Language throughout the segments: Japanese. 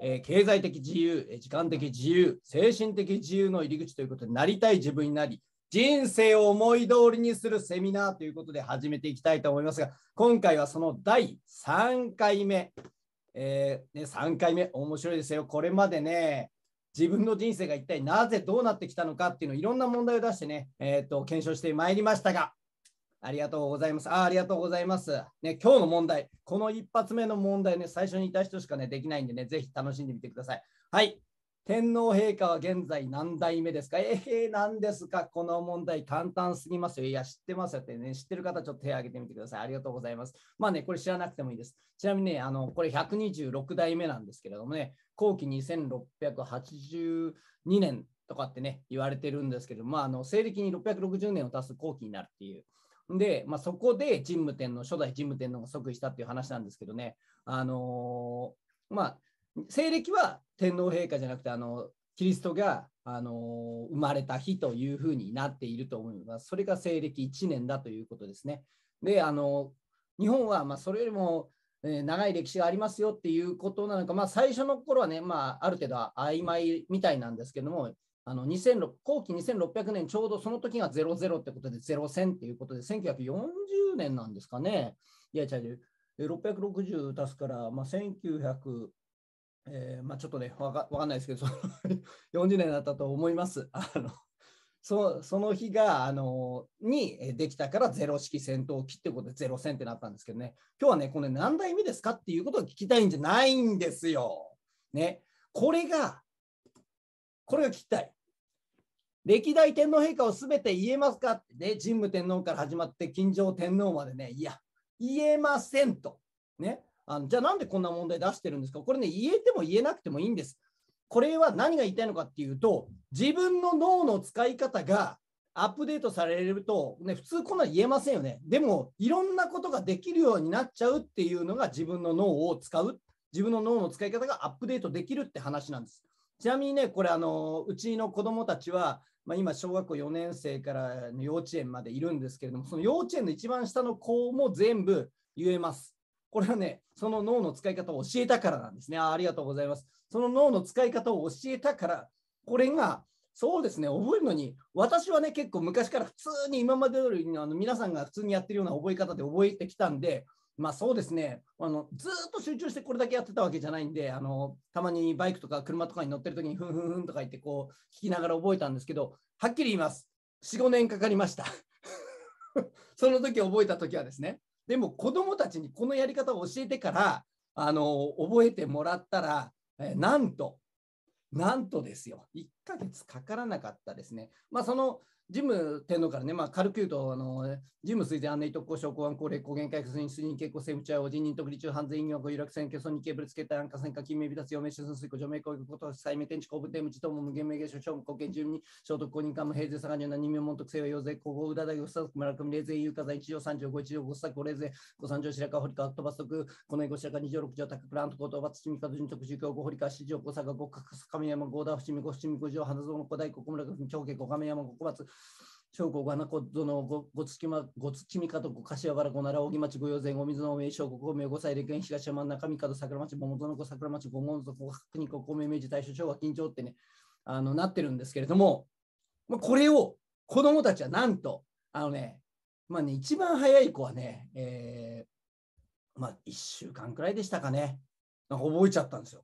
え経済的自由、時間的自由、精神的自由の入り口ということになりたい自分になり、人生を思い通りにするセミナーということで始めていきたいと思いますが、今回はその第3回目、えー、ね、3回目、面白いですよ。これまでね、自分の人生が一体なぜどうなってきたのかっていうのをいろんな問題を出してね、えーと検証してまいりましたが、ありがとうございます。あありがとうございます。ね、今日の問題、この一発目の問題ね、最初にいた人しかね、できないんでね、ぜひ楽しんでみてください。はい。天皇陛下は現在何代目ですかえー、何ですかこの問題簡単すぎますよ。いや、知ってますよってね、知ってる方ちょっと手を挙げてみてください。ありがとうございます。まあね、これ知らなくてもいいです。ちなみにね、あの、これ126代目なんですけれどもね、後期2682年とかってね、言われてるんですけど、まあ、あの、西暦に660年を足す後期になるっていう。で、まあ、そこで神武天皇、初代神武天皇が即位したっていう話なんですけどね、あのー、まあ、西暦は天皇陛下じゃなくて、あのキリストが、あのー、生まれた日というふうになっていると思います。それが西暦1年だということですね。で、あのー、日本はまあそれよりも、え長い歴史がありますよっていうことなのか、まあ、最初の頃はね、まあ、ある程度曖昧みたいなんですけども、あの2006後期2600年、ちょうどその時が00ってことで、0000っていうことで、1940年なんですかね。いや、違う、660足すから、まあ、1900、えー、まあ、ちょっとね、わかわかんないですけど、40年 だったと思います。あのそその日が、あのにできたから、ゼロ式戦闘機ってことで、ゼロ戦ってなったんですけどね、今日はね、これ何代目ですかっていうことを聞きたいんじゃないんですよ。ね、これが、これが聞きたい。歴代天皇陛下を全て言えますかって、ね、神武天皇から始まって金城天皇までね、いや、言えませんと。ね、あのじゃあなんでこんな問題出してるんですかこれね、言えても言えなくてもいいんです。これは何が言いたいのかっていうと、自分の脳の使い方がアップデートされると、ね、普通こんなの言えませんよね。でも、いろんなことができるようになっちゃうっていうのが自分の脳を使う、自分の脳の使い方がアップデートできるって話なんです。ちなみにね、これ、あのうちの子どもたちは、まあ、今、小学校4年生からの幼稚園までいるんですけれども、その幼稚園の一番下の子も全部言えます。これはね、その脳の使い方を教えたからなんですね。ありがとうございます。その脳の使い方を教えたから、これが、そうですね、覚えるのに、私はね、結構昔から普通に今まで通りのあの皆さんが普通にやってるような覚え方で覚えてきたんで、まあそうですねあの、ずっと集中してこれだけやってたわけじゃないんで、あのたまにバイクとか車とかに乗ってる時に、ふんふんふんとか言ってこう聞きながら覚えたんですけど、はっきり言います、4、5年かかりました。その時覚えた時はですね。でも子どもたちにこのやり方を教えてから、あの覚えてもらったら、えなんと、なんとですよ、1ヶ月かからなかったですね。まあ、そのジム天皇からね、まあ、軽く言うと、あのジム推薦案内特攻、証拠案、高齢、抗原回復、水水結構、政務中、人任、特例中、犯罪、引用、有楽戦、競争、に、ケーブル、つけた、安価、戦火、金名、微脱、陽明、春水、除名、公約、こと、再名、天地、公文、天武、自動、無限、名言、所長、公権、住民、聖徳、公認、官務、平税、相模、何名、門徳、西和、陽税、皇后、浦大、吉田、村上、霊税、有価、財、一条、三条、五一条、五作、五霊税、五三条、白川、堀川、飛ば徳、この五白川、二条、六条、高倉、安徳、東抜、三角、順徳、十九、五堀川、四条、五坂、五角、神山、五田、伏見、五伏見、五条、花園、五大、五村上、長慶、五亀山、五小松、証拠がなこのごごつきまごつきみかとご柏原ごなら荻町御用前御水の名将国名御祭歴園東山中三門桜町桃園子桜町御門族国国公明明治大正昭和緊張ってねあのなってるんですけれども、まあ、これを子どもたちはなんとあのねまあね一番早い子はね、えー、まあ1週間くらいでしたかねなんか覚えちゃったんですよ。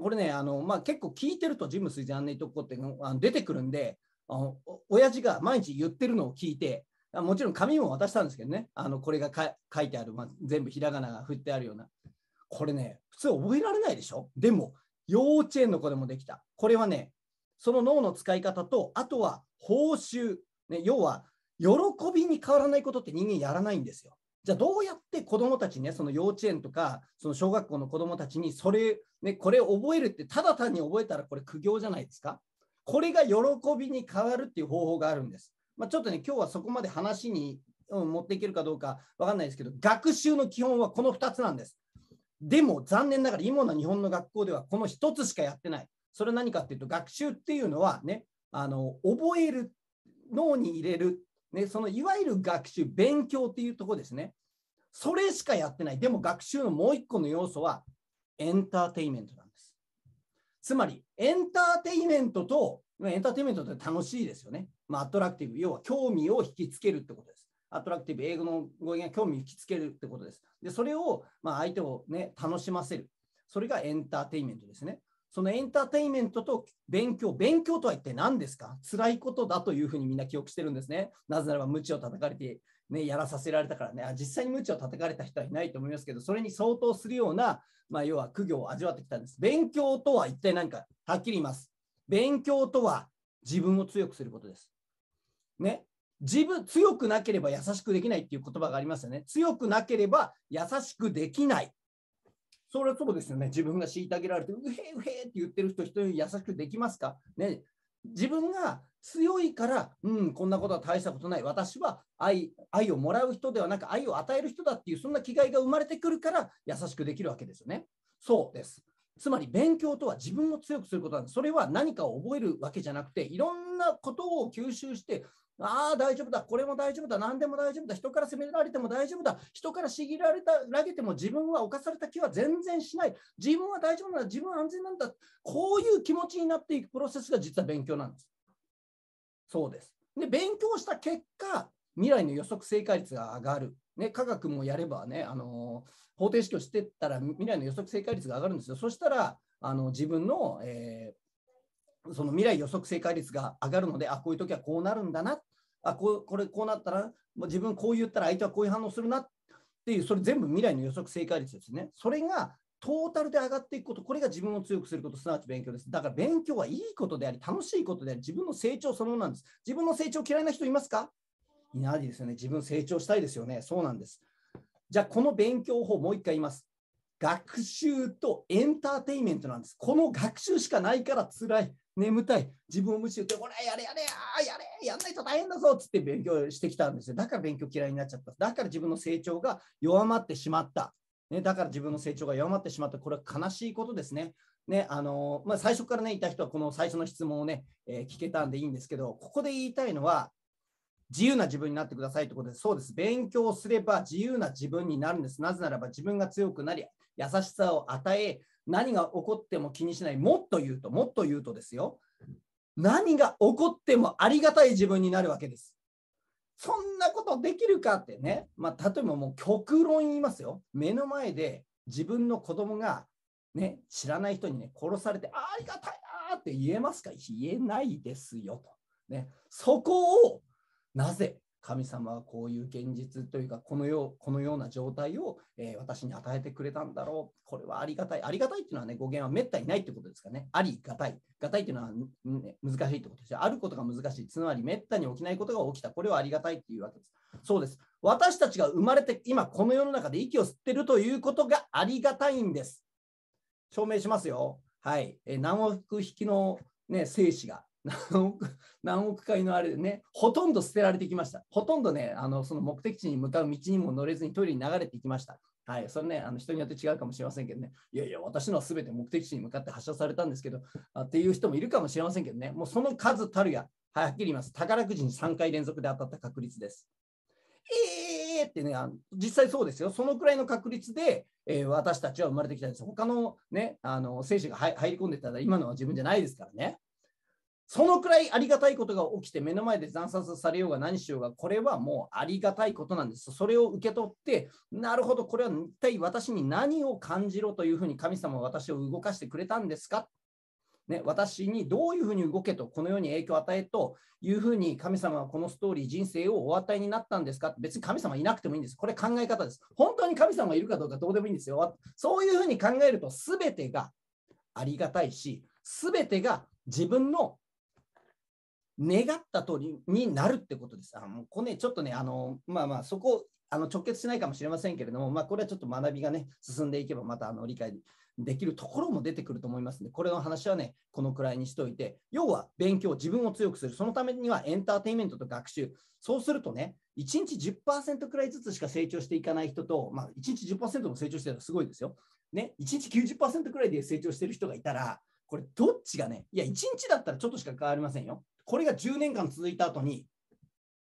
これねあの、まあ、結構聞いてるとジム・スイゼン・アンネってあの出てくるんであの親父が毎日言ってるのを聞いて、もちろん紙も渡したんですけどね、あのこれが書いてある、まあ、全部ひらがなが振ってあるような。これね、普通覚えられないでしょでも、幼稚園の子でもできた。これはね、その脳の使い方と、あとは報酬、ね、要は喜びに変わらないことって人間やらないんですよ。じゃあどうやって子どもたちね、その幼稚園とか、その小学校の子どもたちに、それ、ね、これを覚えるって、ただ単に覚えたらこれ苦行じゃないですか。これが喜びに変わるっていう方法があるんです。まあ、ちょっとね、今日はそこまで話に持っていけるかどうか分かんないですけど、学習の基本はこの2つなんです。でも残念ながら今の日本の学校ではこの1つしかやってない。それ何かっていうと、学習っていうのはね、あの覚える、脳に入れる、ね、そのいわゆる学習、勉強っていうとこですね。それしかやってない。でも学習のもう1個の要素はエンターテインメントつまり、エンターテイメントと、エンターテイメントって楽しいですよね。まあ、アトラクティブ、要は興味を引きつけるってことです。アトラクティブ、英語の語源が興味を引きつけるってことです。で、それを、まあ、相手をね、楽しませる。それがエンターテイメントですね。そのエンターテインメントと勉強、勉強とは一体何ですか辛いことだというふうにみんな記憶してるんですね。なぜならば無知を叩かれてね、やらさせられたからね、あ実際に無知を叩かれた人はいないと思いますけど、それに相当するような、まあ、要は苦行を味わってきたんです。勉強とは一体何か、はっきり言います。勉強とは自分を強くすることです。ね。自分、強くなければ優しくできないっていう言葉がありますよね。強くなければ優しくできない。それはそうですよね。自分が虐げられて、うへうへって言ってる人、人に優しくできますかね。自分が強いから、うん、こんなことは大したことない。私は愛愛をもらう人ではなく愛を与える人だっていう、そんな気概が生まれてくるから優しくできるわけですよね。そうです。つまり勉強とは自分を強くすることなんです。それは何かを覚えるわけじゃなくて、いろんなことを吸収して、ああ、大丈夫だ、これも大丈夫だ、何でも大丈夫だ、人から責められても大丈夫だ、人からちぎられた投げても自分は犯された気は全然しない、自分は大丈夫なんだ、自分は安全なんだ、こういう気持ちになっていくプロセスが実は勉強なんです。そうです。で、勉強した結果、未来の予測正解率が上がる。ね、科学もやればね、あの方程式をしてったら未来の予測正解率が上がるんですよ。そしたらあの自分の、えー、その未来予測正解率が上がるので、あ、こういう時はこうなるんだなっあここれこうなったら自分こう言ったら相手はこういう反応するなっていうそれ全部未来の予測正解率ですねそれがトータルで上がっていくことこれが自分を強くすることすなわち勉強ですだから勉強はいいことであり楽しいことであり自分の成長そのものなんです自分の成長嫌いな人いますかいないですよね自分成長したいですよねそうなんですじゃあこの勉強法もう一回言います学習とエンターテインメントなんですこの学習しかないから辛い眠たい、自分を無視して、ほら、やれやれや、やれ、やんないと大変だぞっつって勉強してきたんですよ。だから勉強嫌いになっちゃった。だから自分の成長が弱まってしまった。ね、だから自分の成長が弱まってしまった。これは悲しいことですね。ねあのまあ、最初から、ね、いた人はこの最初の質問をね、えー、聞けたんでいいんですけど、ここで言いたいのは、自由な自分になってくださいということでそうです。勉強すれば自由な自分になるんです。なぜならば自分が強くなり、優しさを与え、何が起こっても気にしない、もっと言うと、もっと言うとですよ、何が起こってもありがたい自分になるわけです。そんなことできるかってね、まあ、例えばもう極論言いますよ。目の前で自分の子供がね、知らない人にね、殺されて、ありがたいなって言えますか言えないですよと。ね、そこをなぜ神様はこういう現実というかこのようこのような状態を、えー、私に与えてくれたんだろうこれはありがたいありがたいっていうのはね語源はめったにないってことですかねありがたいがたいっていうのは、ね、難しいってことですあることが難しいつまりめったに起きないことが起きたこれはありがたいっていうわけですそうです私たちが生まれて今この世の中で息を吸ってるということがありがたいんです証明しますよはい、えー、何億匹のね、精子が何億何億回のあれでね、ほとんど捨てられてきました。ほとんどね、あのその目的地に向かう道にも乗れずにトイレに流れていきました。はい、それね、あの人によって違うかもしれませんけどね、いやいや、私のはべて目的地に向かって発射されたんですけど、あっていう人もいるかもしれませんけどね、もうその数たるや、ははっきり言います、宝くじに3回連続で当たった確率です。えーってね、あの実際そうですよ、そのくらいの確率で、えー、私たちは生まれてきたんです。他のね、あの精子が入り込んでたら、今のは自分じゃないですからね。そのくらいありがたいことが起きて目の前で惨殺されようが何しようがこれはもうありがたいことなんです。それを受け取ってなるほどこれは一体私に何を感じろというふうに神様は私を動かしてくれたんですかね、私にどういうふうに動けと、このように影響を与えというふうに神様はこのストーリー、人生をお与えになったんですか別に神様いなくてもいいんです。これ考え方です。本当に神様がいるかどうかどうでもいいんですよ。そういうふうに考えると、すべてがありがたいし、すべてが自分の願った通りになるってことです。あもうこれ、ね、ちょっとね、あのまあまあ、そこ、あの直結しないかもしれませんけれども、まあ、これはちょっと学びがね、進んでいけば、またあの理解できるところも出てくると思いますので、これの話はね、このくらいにしておいて、要は勉強、自分を強くする、そのためにはエンターテインメントと学習、そうするとね、1日10%くらいずつしか成長していかない人と、まあ、1日10%も成長してたらすごいですよ。ね、1日90%くらいで成長してる人がいたら、これ、どっちがね、いや、1日だったらちょっとしか変わりませんよ。これが10年間続いた後に、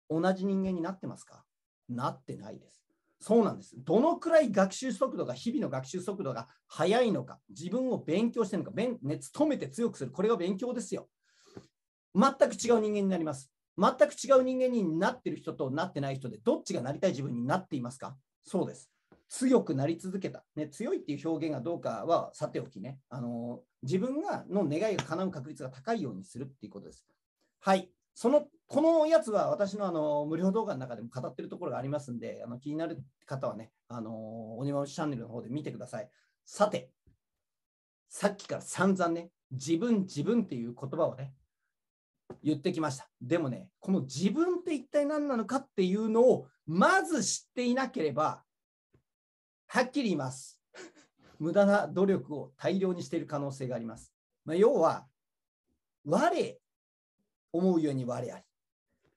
同じ人間になってますかなってないです。そうなんです。どのくらい学習速度が、日々の学習速度が速いのか、自分を勉強してるのか、勉ね、努めて強くする、これが勉強ですよ。全く違う人間になります。全く違う人間になってる人となってない人で、どっちがなりたい自分になっていますかそうです。強くなり続けた、ね、強いっていう表現がどうかはさておきね、あの自分がの願いが叶う確率が高いようにするっていうことです。はい。その、このやつは私のあの無料動画の中でも語ってるところがありますんで、あの気になる方はね、あのー、おにまチャンネルの方で見てください。さて、さっきから散々ね、自分、自分っていう言葉をね、言ってきました。でもね、この自分って一体何なのかっていうのを、まず知っていなければ、はっきり言います。無駄な努力を大量にしている可能性があります。まあ、要は、我思うように我あり。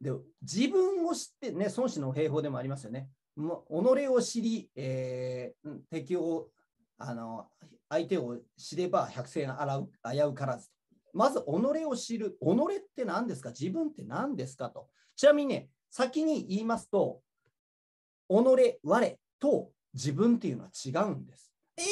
で自分を知ってね、孫子の兵法でもありますよね。己を知り、えー、敵をあの相手を知れば百戦あらう危うからず。まず己を知る。己って何ですか自分って何ですかと。ちなみにね、先に言いますと、己、我と自分っていうのは違うんです。え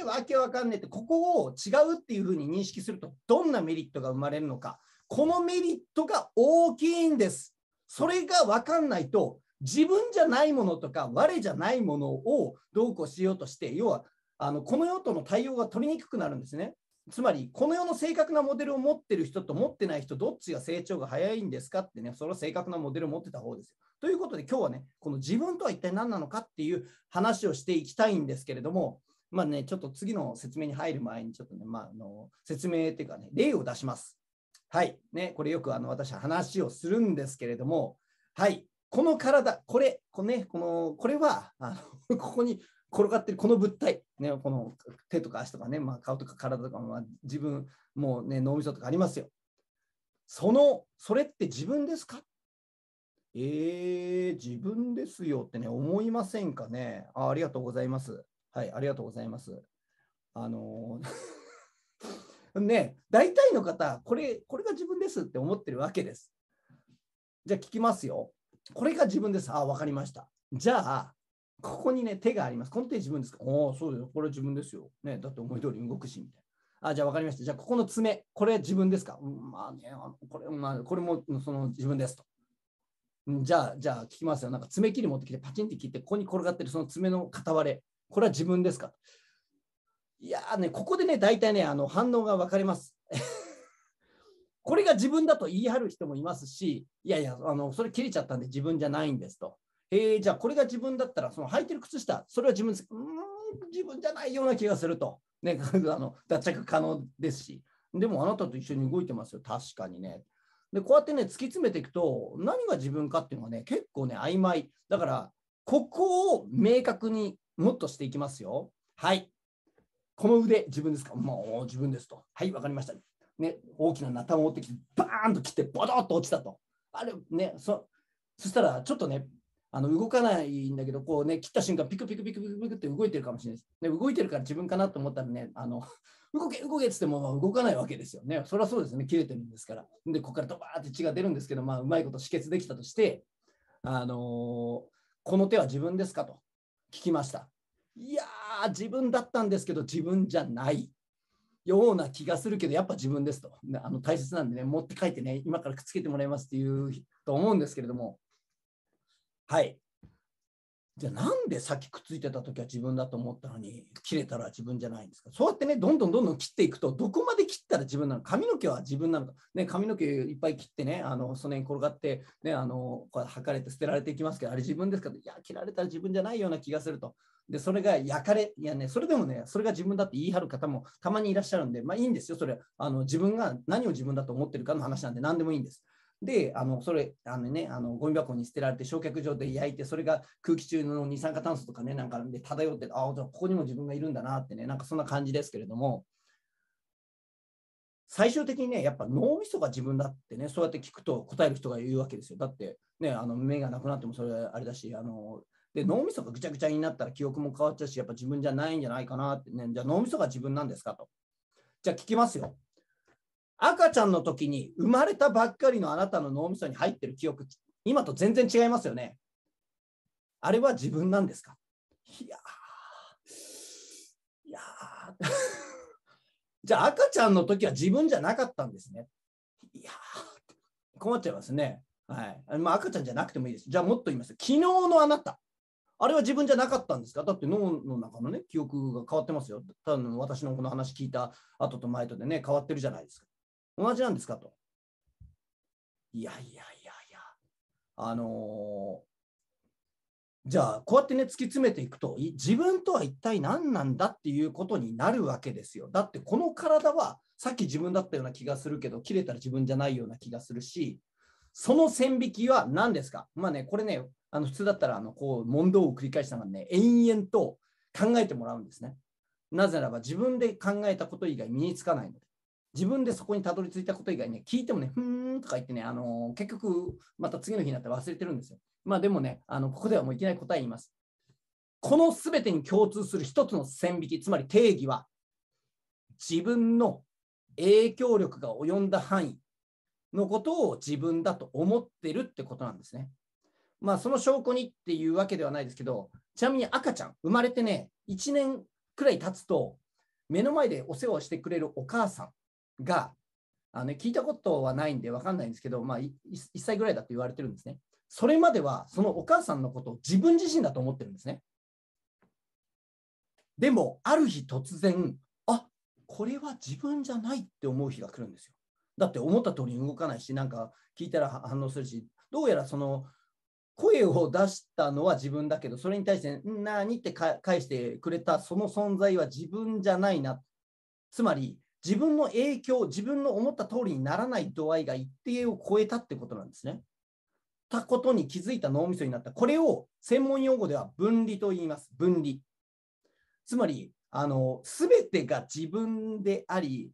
へ、ー、わけわかんねえって、ここを違うっていうふうに認識すると、どんなメリットが生まれるのか。このメリットが大きいんです。それが分かんないと、自分じゃないものとか、我じゃないものをどうこうしようとして、要はあのこの世との対応が取りにくくなるんですね。つまり、この世の正確なモデルを持ってる人と持ってない人、どっちが成長が早いんですかってね、その正確なモデルを持ってた方ですよ。ということで、今日はね、この自分とは一体何なのかっていう話をしていきたいんですけれども、まあね、ちょっと次の説明に入る前に、ちょっとね、まあ、あの説明っていうかね、例を出します。はい、ね、これよくあの私話をするんですけれども、はい、この体、これ、このね、このこれはあの ここに転がってるこの物体、ね、この手とか足とかね、まあ、顔とか体とか、も、まあ、自分、もうね、脳みそとかありますよ。その、それって自分ですかえー、自分ですよってね、思いませんかねあ。ありがとうございます。はい、ありがとうございます。あのーね、大体の方、これ、これが自分ですって思ってるわけです。じゃあ聞きますよ。これが自分です。あ、わかりました。じゃあ、ここにね、手があります。この手自分ですかおお、そうですよ。これ自分ですよ。ね、だって思い通り動くし、みたいな。あ、じゃあわかりました。じゃあ、ここの爪、これ自分ですか、うん、まあね、あのこれ、まあ、これもその自分ですと。じゃあ、じゃあ聞きますよ。なんか爪切り持ってきて、パチンって切って、ここに転がってるその爪の片割れ、これは自分ですかいやね、ここでね、大体ね、あの反応が分かれます。これが自分だと言い張る人もいますし、いやいや、あのそれ切れちゃったんで自分じゃないんですと。えじゃあこれが自分だったら、その履いてる靴下、それは自分です。うん、自分じゃないような気がすると。ね、あの脱着可能ですし、でもあなたと一緒に動いてますよ、確かにね。で、こうやってね、突き詰めていくと、何が自分かっていうのはね、結構ね、曖昧。だから、ここを明確にもっとしていきますよ。はい。この腕自分ですかもう自分ですと。はい、わかりました。ね、大きななたを持ってきて、バーンと切って、ボドッと落ちたと。あれ、ね、そそしたら、ちょっとね、あの動かないんだけど、こうね、切った瞬間、ピクピクピクピクピクって動いてるかもしれないです。ね、動いてるから自分かなと思ったらね、あの動け、動けっつっても動かないわけですよね。そりゃそうですね、切れてるんですから。で、ここからドバーって血が出るんですけど、まあ、うまいこと止血できたとして、あのー、この手は自分ですかと聞きました。いやー自分だったんですけど自分じゃないような気がするけどやっぱ自分ですとあの大切なんでね持って帰ってね今からくっつけてもらいますっていうと思うんですけれどもはいじゃあなんでさっきくっついてた時は自分だと思ったのに切れたら自分じゃないんですかそうやってねどんどんどんどん切っていくとどこまで切ったら自分なのか髪の毛は自分なのか、ね、髪の毛いっぱい切ってねあのその辺転がって、ね、あのこう吐かれて捨てられていきますけどあれ自分ですかいや切られたら自分じゃないような気がするとで、それが焼かれ、いやね、それでもね、それが自分だって言い張る方もたまにいらっしゃるんで、まあいいんですよ、それ。あの自分が何を自分だと思ってるかの話なんで、何でもいいんです。で、あのそれ、あのね、あのゴミ箱に捨てられて、焼却場で焼いて、それが空気中の二酸化炭素とかね、なんかで漂って、ああ、ここにも自分がいるんだなってね、なんかそんな感じですけれども、最終的にね、やっぱ脳みそが自分だってね、そうやって聞くと答える人が言うわけですよ。だって、ね、あの目がなくなってもそれあれだし、あので脳みそがぐちゃぐちゃになったら記憶も変わっちゃうしやっぱ自分じゃないんじゃないかなってねじゃあ脳みそが自分なんですかとじゃあ聞きますよ赤ちゃんの時に生まれたばっかりのあなたの脳みそに入ってる記憶今と全然違いますよねあれは自分なんですかいやいやじゃあ赤ちゃんの時は自分じゃなかったんですねいや困っちゃいますねはい。ま赤ちゃんじゃなくてもいいです。じゃあもっと言います。昨日のあなた。あれは自分じゃなかったんですかだって脳の中のね、記憶が変わってますよ。多分私のこの話聞いた後と前とでね、変わってるじゃないですか。同じなんですかと。いやいやいやいや。あのー、じゃあ、こうやってね、突き詰めていくと、自分とは一体何なんだっていうことになるわけですよ。だって、この体は、さっき自分だったような気がするけど、切れたら自分じゃないような気がするし、その線引きは何ですかまあね、これね、あの普通だったらあのこう問答を繰り返しながらね、延々と考えてもらうんですね。なぜならば自分で考えたこと以外身につかないので。自分でそこにたどり着いたこと以外ね、聞いてもね、ふーんとか言ってね、あのー、結局、また次の日になって忘れてるんですよ。まあでもね、あのここではもういきなり答え言います。この全てに共通する一つの線引き、つまり定義は、自分の影響力が及んだ範囲、のことを自分だと思ってるってことなんですね。まあ、その証拠にっていうわけではないですけど、ちなみに赤ちゃん、生まれてね、1年くらい経つと、目の前でお世話をしてくれるお母さんが、あの聞いたことはないんで分かんないんですけど、まあ、1歳ぐらいだと言われてるんですね。それまではそのお母さんのことを自分自身だと思ってるんですね。でも、ある日突然、あこれは自分じゃないって思う日が来るんですよ。だって思った通りに動かないし、なんか聞いたら反応するし、どうやらその声を出したのは自分だけど、それに対して、何って返してくれたその存在は自分じゃないな。つまり、自分の影響、自分の思った通りにならない度合いが一定を超えたってことなんですね。たことに気づいた脳みそになった。これを専門用語では分離と言います。分離。つまり、あの、すべてが自分であり、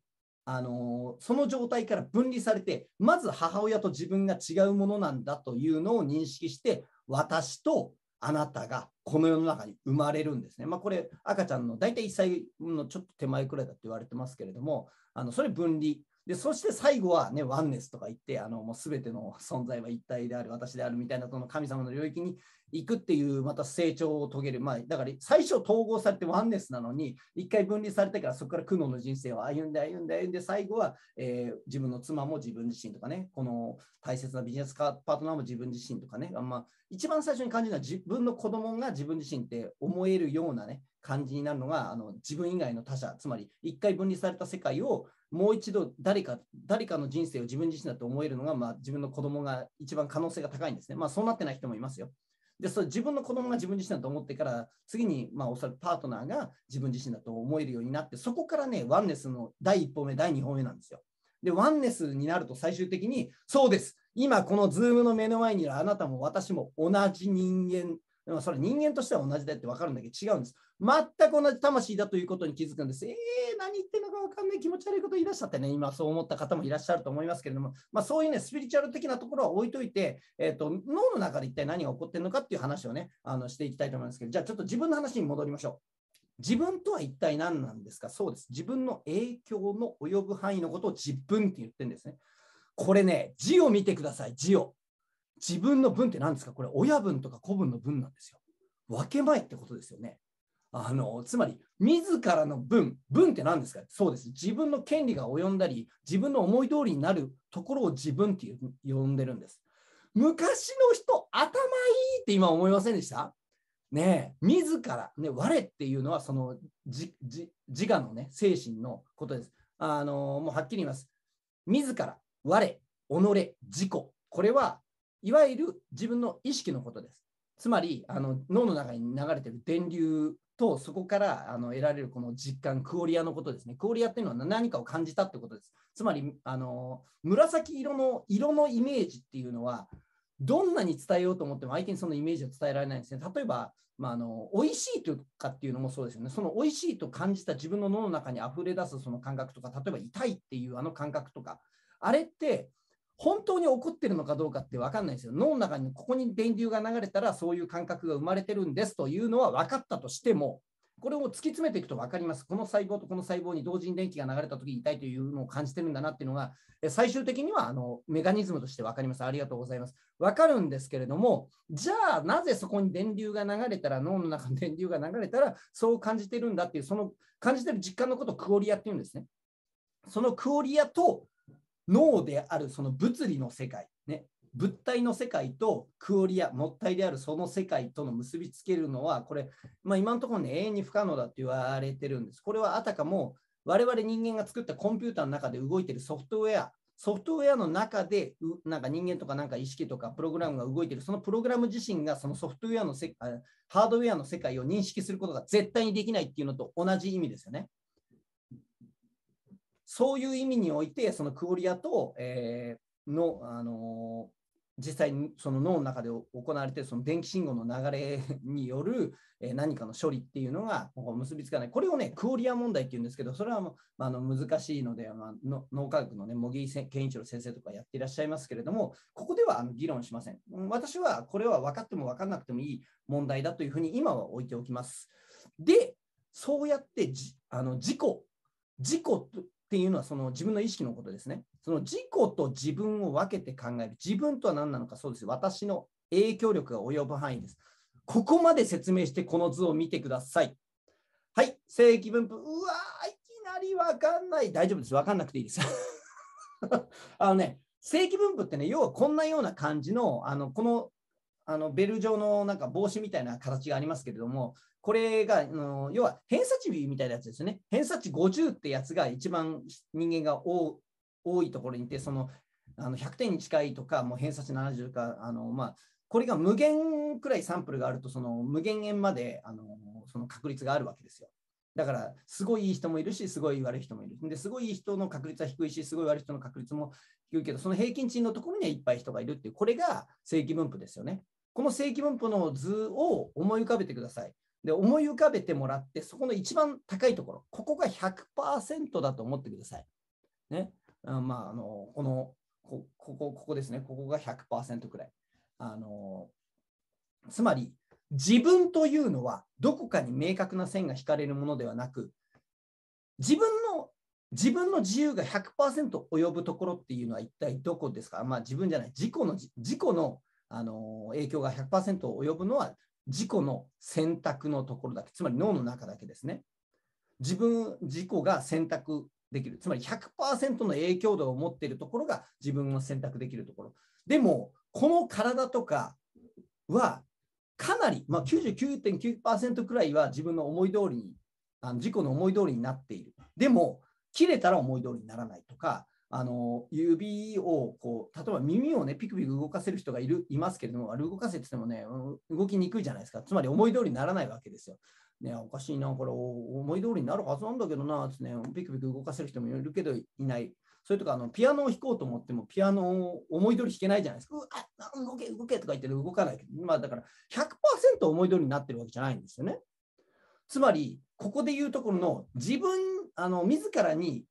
あのその状態から分離されてまず母親と自分が違うものなんだというのを認識して私とあなたがこの世の中に生まれるんですね。まあ、これ赤ちゃんの大体1歳のちょっと手前くらいだって言われてますけれどもあのそれ分離で、そして最後はね、ワンネスとか言って、あの、もうすべての存在は一体である、私であるみたいな、その神様の領域に行くっていう、また成長を遂げる。まあ、だから最初統合されてワンネスなのに、一回分離されてから、そこから苦悩の人生を歩んで歩んで歩んで、最後は、えー、自分の妻も自分自身とかね、この大切なビジネスパートナーも自分自身とかね、まあ、一番最初に感じるのは自分の子供が自分自身って思えるようなね、感じになるのがあの自分以外の他者つまり一回分離された世界をもう一度誰か誰かの人生を自分自身だと思えるのが、まあ、自分の子供が一番可能性が高いんですね。まあ、そうなってない人もいますよ。でそれ自分の子供が自分自身だと思ってから次に、まあ、おそらくパートナーが自分自身だと思えるようになってそこからねワンネスの第1歩目第2歩目なんですよ。でワンネスになると最終的にそうです今このズームの目の前にいるあなたも私も同じ人間でもそれ人間としては同じだって分かるんだけど違うんです。全く同じ魂だということに気づくんです。えー、何言ってるのか分かんない気持ち悪いこと言い出しゃってね、今そう思った方もいらっしゃると思いますけれども、まあ、そういうね、スピリチュアル的なところは置いといて、えーと、と脳の中で一体何が起こってるのかっていう話をね、あのしていきたいと思いますけど、じゃあちょっと自分の話に戻りましょう。自分とは一体何なんですかそうです。自分の影響の及ぶ範囲のことを自分って言ってるんですね。これね、字を見てください、字を。自分の分って何ですかこれ親分とか子分の分なんですよ。分け前ってことですよね。あのつまり、自らの分、分って何ですかそうです。自分の権利が及んだり、自分の思い通りになるところを自分って呼んでるんです。昔の人、頭いいって今思いませんでしたねえ、自ら、ね、我っていうのはその自我のね、精神のことです。あのもうはっきり言います。自ら、我、己、自己。これはいわゆる自分の意識のことです。つまりあの脳の中に流れてる電流とそこからあの得られるこの実感クオリアのことですねクオリアっていうのは何かを感じたってことですつまりあの紫色の色のイメージっていうのはどんなに伝えようと思っても相手にそのイメージを伝えられないんですね例えば、まあ、あの美味しいとかっていうのもそうですよねその美味しいと感じた自分の脳の中に溢れ出すその感覚とか例えば痛いっていうあの感覚とかあれって本当に起こってるのかどうかって分かんないですよ。脳の中にここに電流が流れたらそういう感覚が生まれてるんですというのは分かったとしても、これを突き詰めていくと分かります。この細胞とこの細胞に同時に電気が流れた時に痛いというのを感じてるんだなっていうのが、最終的にはあのメカニズムとして分かります。ありがとうございます。分かるんですけれども、じゃあなぜそこに電流が流れたら、脳の中に電流が流れたら、そう感じてるんだっていう、その感じてる実感のことをクオリアっていうんですね。そのクオリアと脳であるその物理の世界、ね、物体の世界とクオリア、もったいであるその世界との結びつけるのは、これ、まあ、今のところ、ね、永遠に不可能だと言われてるんです。これはあたかも我々人間が作ったコンピューターの中で動いてるソフトウェア、ソフトウェアの中でなんか人間とかなんか意識とかプログラムが動いてる、そのプログラム自身がそのソフトウェアのせハードウェアの世界を認識することが絶対にできないっていうのと同じ意味ですよね。そういう意味において、そのクオリアと、えー、の、あの実際にその脳の中で行われているその電気信号の流れ による何かの処理っていうのが結びつかない。これをね、クオリア問題っていうんですけど、それはもう、まあ、の難しいので、まあ、の脳科学のね、茂木健一郎先生とかやっていらっしゃいますけれども、ここでは議論しません。私はこれは分かっても分からなくてもいい問題だというふうに今は置いておきます。で、そうやってじあの事故、事故っていうのはその自分の意識のことですね。その自己と自分を分けて考える。自分とは何なのか、そうです。私の影響力が及ぶ範囲です。ここまで説明してこの図を見てください。はい、正規分布。うわー、いきなりわかんない。大丈夫です。わかんなくていいです。あのね、正規分布ってね、要はこんなような感じの、あのこのあのベル状のなんか帽子みたいな形がありますけれども、これが、あの要は偏差値みたいなやつですね。偏差値50ってやつが一番人間が多いところにいて、そのあの100点に近いとか、もう偏差値70か、あのまあ、これが無限くらいサンプルがあると、その無限円まであのその確率があるわけですよ。だから、すごいいい人もいるし、すごい悪い人もいる。で、すごいいい人の確率は低いし、すごい悪い人の確率も低いけど、その平均値のところにはいっぱい人がいるっていう、これが正規分布ですよね。この正規分布の図を思い浮かべてください。で、思い浮かべてもらって、そこの一番高いところ、ここが100%だと思ってください。ね。あまあ、あの、この、こここ、ここですね。ここが100%くらい。あの、つまり、自分というのは、どこかに明確な線が引かれるものではなく、自分の自分の自由が100%及ぶところっていうのは一体どこですかまあ自分じゃない、自己の、自己のあの影響が100%及ぶのは自己の選択のところだけ、つまり脳の中だけですね。自分、自己が選択できる、つまり100%の影響度を持っているところが自分の選択できるところ。でも、この体とかはかなり、まあ、99.9%くらいは自分の思い通りに、あの自己の思い通りになっている。でも、切れたら思い通りにならないとか、あの指をこう例えば耳をねピクピク動かせる人がいるいますけれどもあれ動かせって言ってもね動きにくいじゃないですかつまり思い通りにならないわけですよ。ね、おかしいなこれ思い通りになるはずなんだけどなってねピクピク動かせる人もいるけどいないそれとかあのピアノを弾こうと思ってもピアノを思い通り弾けないじゃないですかうわ動け動けとか言ってる動かないけど、まあ、だから100%思い通りになってるわけじゃないんですよね。つまりここで言うところの自分あの自らに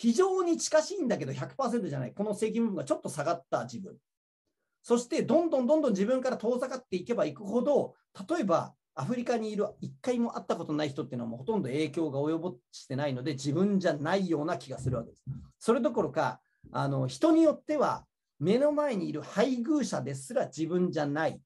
非常に近しいんだけど100%じゃない、この正規部分がちょっと下がった自分。そしてどんどんどんどん自分から遠ざかっていけばいくほど、例えばアフリカにいる1回も会ったことない人っていうのはもうほとんど影響が及ぼしてないので自分じゃないような気がするわけです。それどころか、あの人によっては目の前にいる配偶者ですら自分じゃない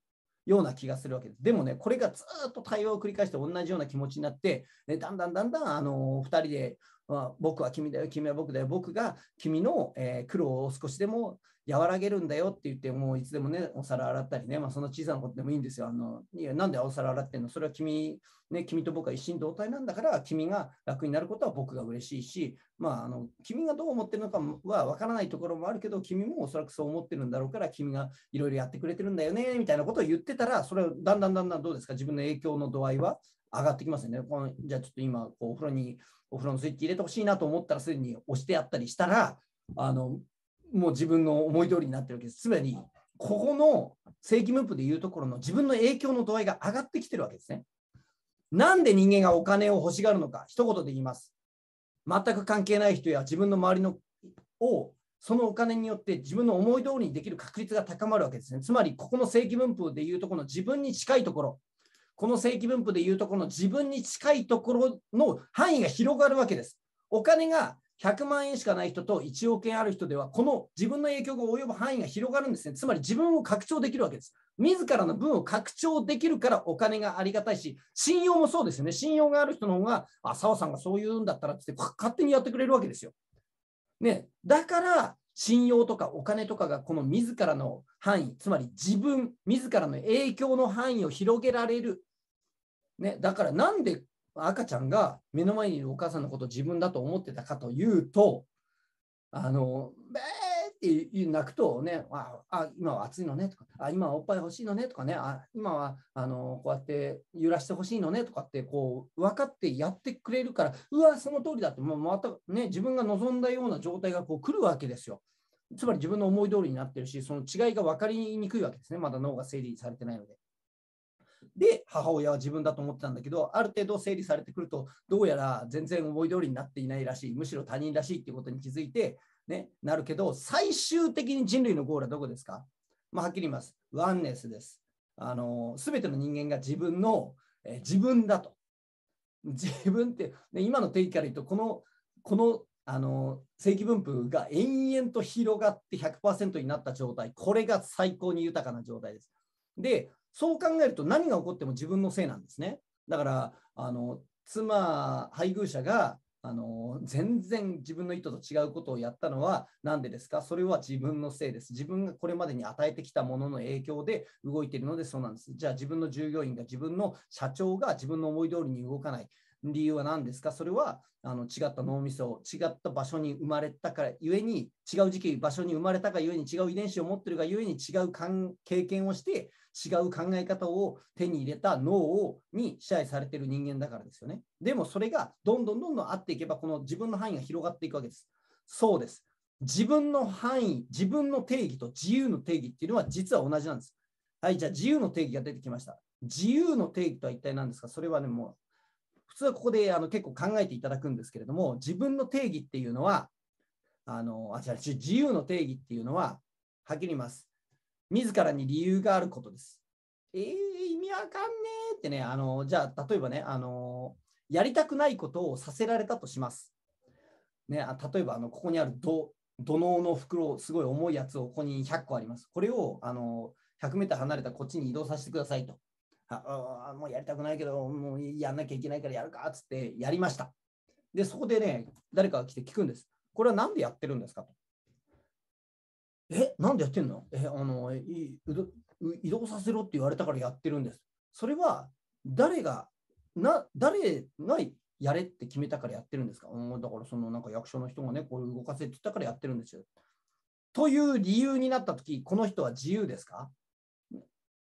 ような気がするわけです。でもね、これがずっと対話を繰り返して同じような気持ちになって、ね、だんだんだんだんあの2人でまあ、僕は君だよ、君は僕だよ、僕が君の、えー、苦労を少しでも和らげるんだよって言って、もういつでもね、お皿洗ったりね、まあ、そんな小さなことでもいいんですよ。あのいやなんでお皿洗ってんのそれは君、ね、君と僕は一心同体なんだから、君が楽になることは僕が嬉しいし、まあ、あの君がどう思ってるのかは分からないところもあるけど、君もおそらくそう思ってるんだろうから、君がいろいろやってくれてるんだよね、みたいなことを言ってたら、それをだんだんだんだんどうですか、自分の影響の度合いは上がってきますよね。このじゃあちょっと今こうお風呂にお風呂のスイッチ入れてほしいなと思ったらすでに押してあったりしたらあのもう自分の思い通りになってるわけです。つまりここの正規分布でいうところの自分の影響の度合いが上がってきてるわけですね。なんで人間がお金を欲しがるのか一言で言います。全く関係ない人や自分の周りのをそのお金によって自分の思い通りにできる確率が高まるわけですね。つまり、ここの正規分布でいうとこの自分に近いところ、この正規分布でいうとこの自分に近いところの範囲が広がるわけです。お金が100万円しかない人と1億円ある人では、この自分の影響が及ぶ範囲が広がるんですね。つまり自分を拡張できるわけです。自らの分を拡張できるからお金がありがたいし、信用もそうですよね。信用がある人の方が、あ、澤さんがそう言うんだったらって勝手にやってくれるわけですよ。ね、だから信用とかお金とかがこの自らの範囲、つまり自分、自らの影響の範囲を広げられる。ね、だからなんで赤ちゃんが目の前にいるお母さんのことを自分だと思ってたかというと、あの、べ泣くとね、ああ今は暑いのねとか、あ今はおっぱい欲しいのねとかね、あ今はあのこうやって揺らして欲しいのねとかってこう分かってやってくれるから、うわ、その通りだって、もうまた、ね、自分が望んだような状態がこう来るわけですよ。つまり自分の思い通りになってるし、その違いが分かりにくいわけですね、まだ脳が整理されてないので。で、母親は自分だと思ってたんだけど、ある程度整理されてくると、どうやら全然思い通りになっていないらしい、むしろ他人らしいっていうことに気づいて、ね、なるけど、最終的に人類のゴールはどこですか、まあ、はっきり言います。ワンネスです。すべての人間が自分の、え自分だと。自分って、ね、今の定義から言うと、この、この、あの、正規分布が延々と広がって100%になった状態。これが最高に豊かな状態です。で、そう考えると何が起こっても自分のせいなんですね。だから、あの、妻、配偶者が、あの全然自分の意図と違うことをやったのは何でですかそれは自分のせいです。自分がこれまでに与えてきたものの影響で動いているのでそうなんです。じゃあ自分の従業員が自分の社長が自分の思い通りに動かない。理由は何ですかそれはあの違った脳みそ、違った場所に生まれたからゆえに、違う時期、場所に生まれたかゆえに違う遺伝子を持ってるがゆえに違う経験をして、違う考え方を手に入れた脳をに支配されてる人間だからですよね。でもそれがどんどんどんどん合っていけば、この自分の範囲が広がっていくわけです。そうです。自分の範囲、自分の定義と自由の定義っていうのは実は同じなんです。はい、じゃあ自由の定義が出てきました。自由の定義とは一体何ですかそれはね、も普通はここであの結構考えていただくんですけれども、自分の定義っていうのは、あのあ自由の定義っていうのは、はっきり言います。自らに理由があることです。えー、意味わかんねえってね、あのじゃあ、例えばねあの、やりたくないことをさせられたとします。ね、あ例えばあの、ここにある土土のの袋、すごい重いやつをここに100個あります。これをあの100メートル離れたこっちに移動させてくださいと。ああもうやりたくないけど、もうやんなきゃいけないからやるかっつってやりました。で、そこでね、誰かが来て聞くんです。これは何でやってるんですかと。え、なんでやってんのえ、あの移動、させろって言われたからやってるんです。それは誰が、な誰がやれって決めたからやってるんですか、うん、だからそのなんか役所の人がね、こう動かせって言ったからやってるんですよ。という理由になったとき、この人は自由ですか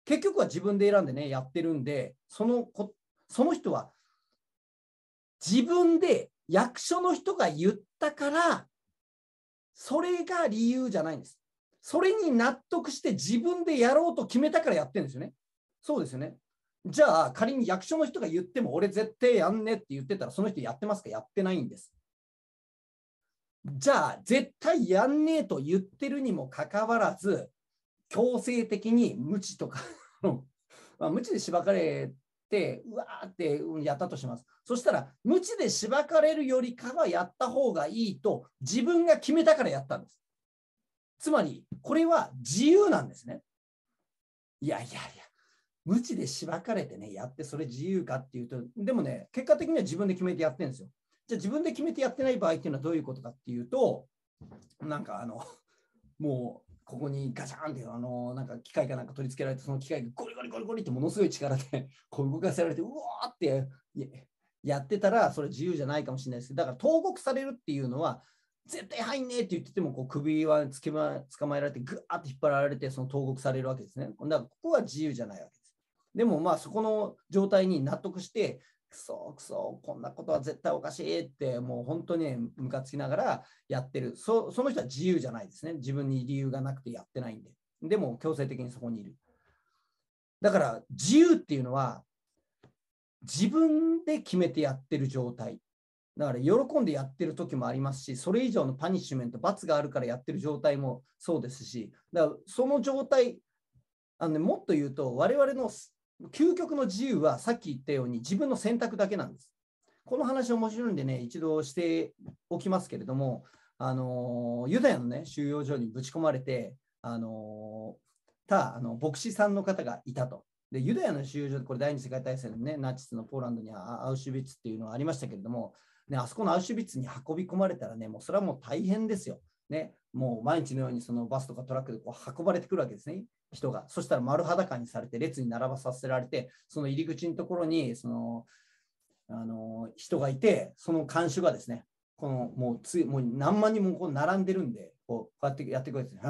結局は自分で選んでね、やってるんで、そのこその人は自分で役所の人が言ったから、それが理由じゃないんです。それに納得して自分でやろうと決めたからやってるんですよね。そうですよね。じゃあ仮に役所の人が言っても俺絶対やんねって言ってたらその人やってますかやってないんです。じゃあ絶対やんねえと言ってるにもかかわらず強制的に無知とか まあ、無知でしばかれて、うわーってやったとします。そしたら、無知でしばかれるよりかはやった方がいいと自分が決めたからやったんです。つまり、これは自由なんですね。いやいやいや、無知でしばかれてね、やってそれ自由かっていうと、でもね、結果的には自分で決めてやってるんですよ。じゃあ自分で決めてやってない場合っていうのはどういうことかっていうと、なんかあの、もうここにガシャンってあのなんか機械かなんか取り付けられてその機械がゴリゴリゴリゴリってものすごい力でこう動かせられてうわーってやってたらそれ自由じゃないかもしれないですけどだから投獄されるっていうのは絶対入んねえって言っててもこう首はつけ、ま、捕まえられてぐわって引っ張られてその投獄されるわけですねだからここは自由じゃないわけですでもまあそこの状態に納得してくそくそこんなことは絶対おかしいってもう本当にムカつきながらやってるそその人は自由じゃないですね自分に理由がなくてやってないんででも強制的にそこにいるだから自由っていうのは自分で決めてやってる状態だから喜んでやってる時もありますし、それ以上のパニッシュメント、罰があるからやってる状態もそうですし、だからその状態、あのね、もっと言うと、我々の究極の自由はさっき言ったように自分の選択だけなんです。この話面白いんでね、一度しておきますけれども、あのユダヤの、ね、収容所にぶち込まれて、あのたあの牧師さんの方がいたと。でユダヤの収容所でこれ第二次世界大戦の、ね、ナチスのポーランドにアウシュビッツっていうのがありましたけれども、ね、あそこのアウシュビッツに運び込まれたらね、もうそれはもう大変ですよ。ね、もう毎日のようにそのバスとかトラックでこう運ばれてくるわけですね。人が、そしたら丸裸にされて列に並ばさせられて、その入り口のところにそのあの人がいて、その看守がですね、このもうつもう何万人もこう並んでるんで、こうこうやってやってくれて、ね、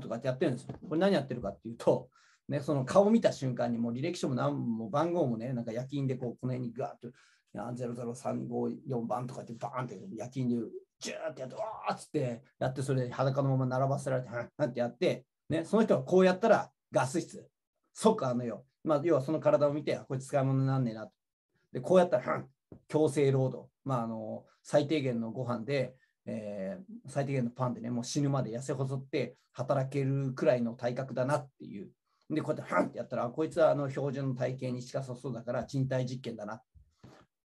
とかってやってるんですこれ何やってるかっていうと、ね、その顔見た瞬間にもう履歴書も何も番号もね、なんか夜勤でこうこの辺にガーっと。00354番とかってバーンって夜勤でジューってやって、わーっつってやって、それで裸のまま並ばせられて、はんってやって、ね、その人はこうやったらガス室、即あのよ、まあ、要はその体を見て、こいつ使い物になんねえなと。で、こうやったら、はん、強制労働、まあ、あの最低限のご飯で、えー、最低限のパンでね、もう死ぬまで痩せ細って働けるくらいの体格だなっていう。で、こうやってハンってやったら、こいつはあの標準の体型に近さそうだから、賃貸実験だな。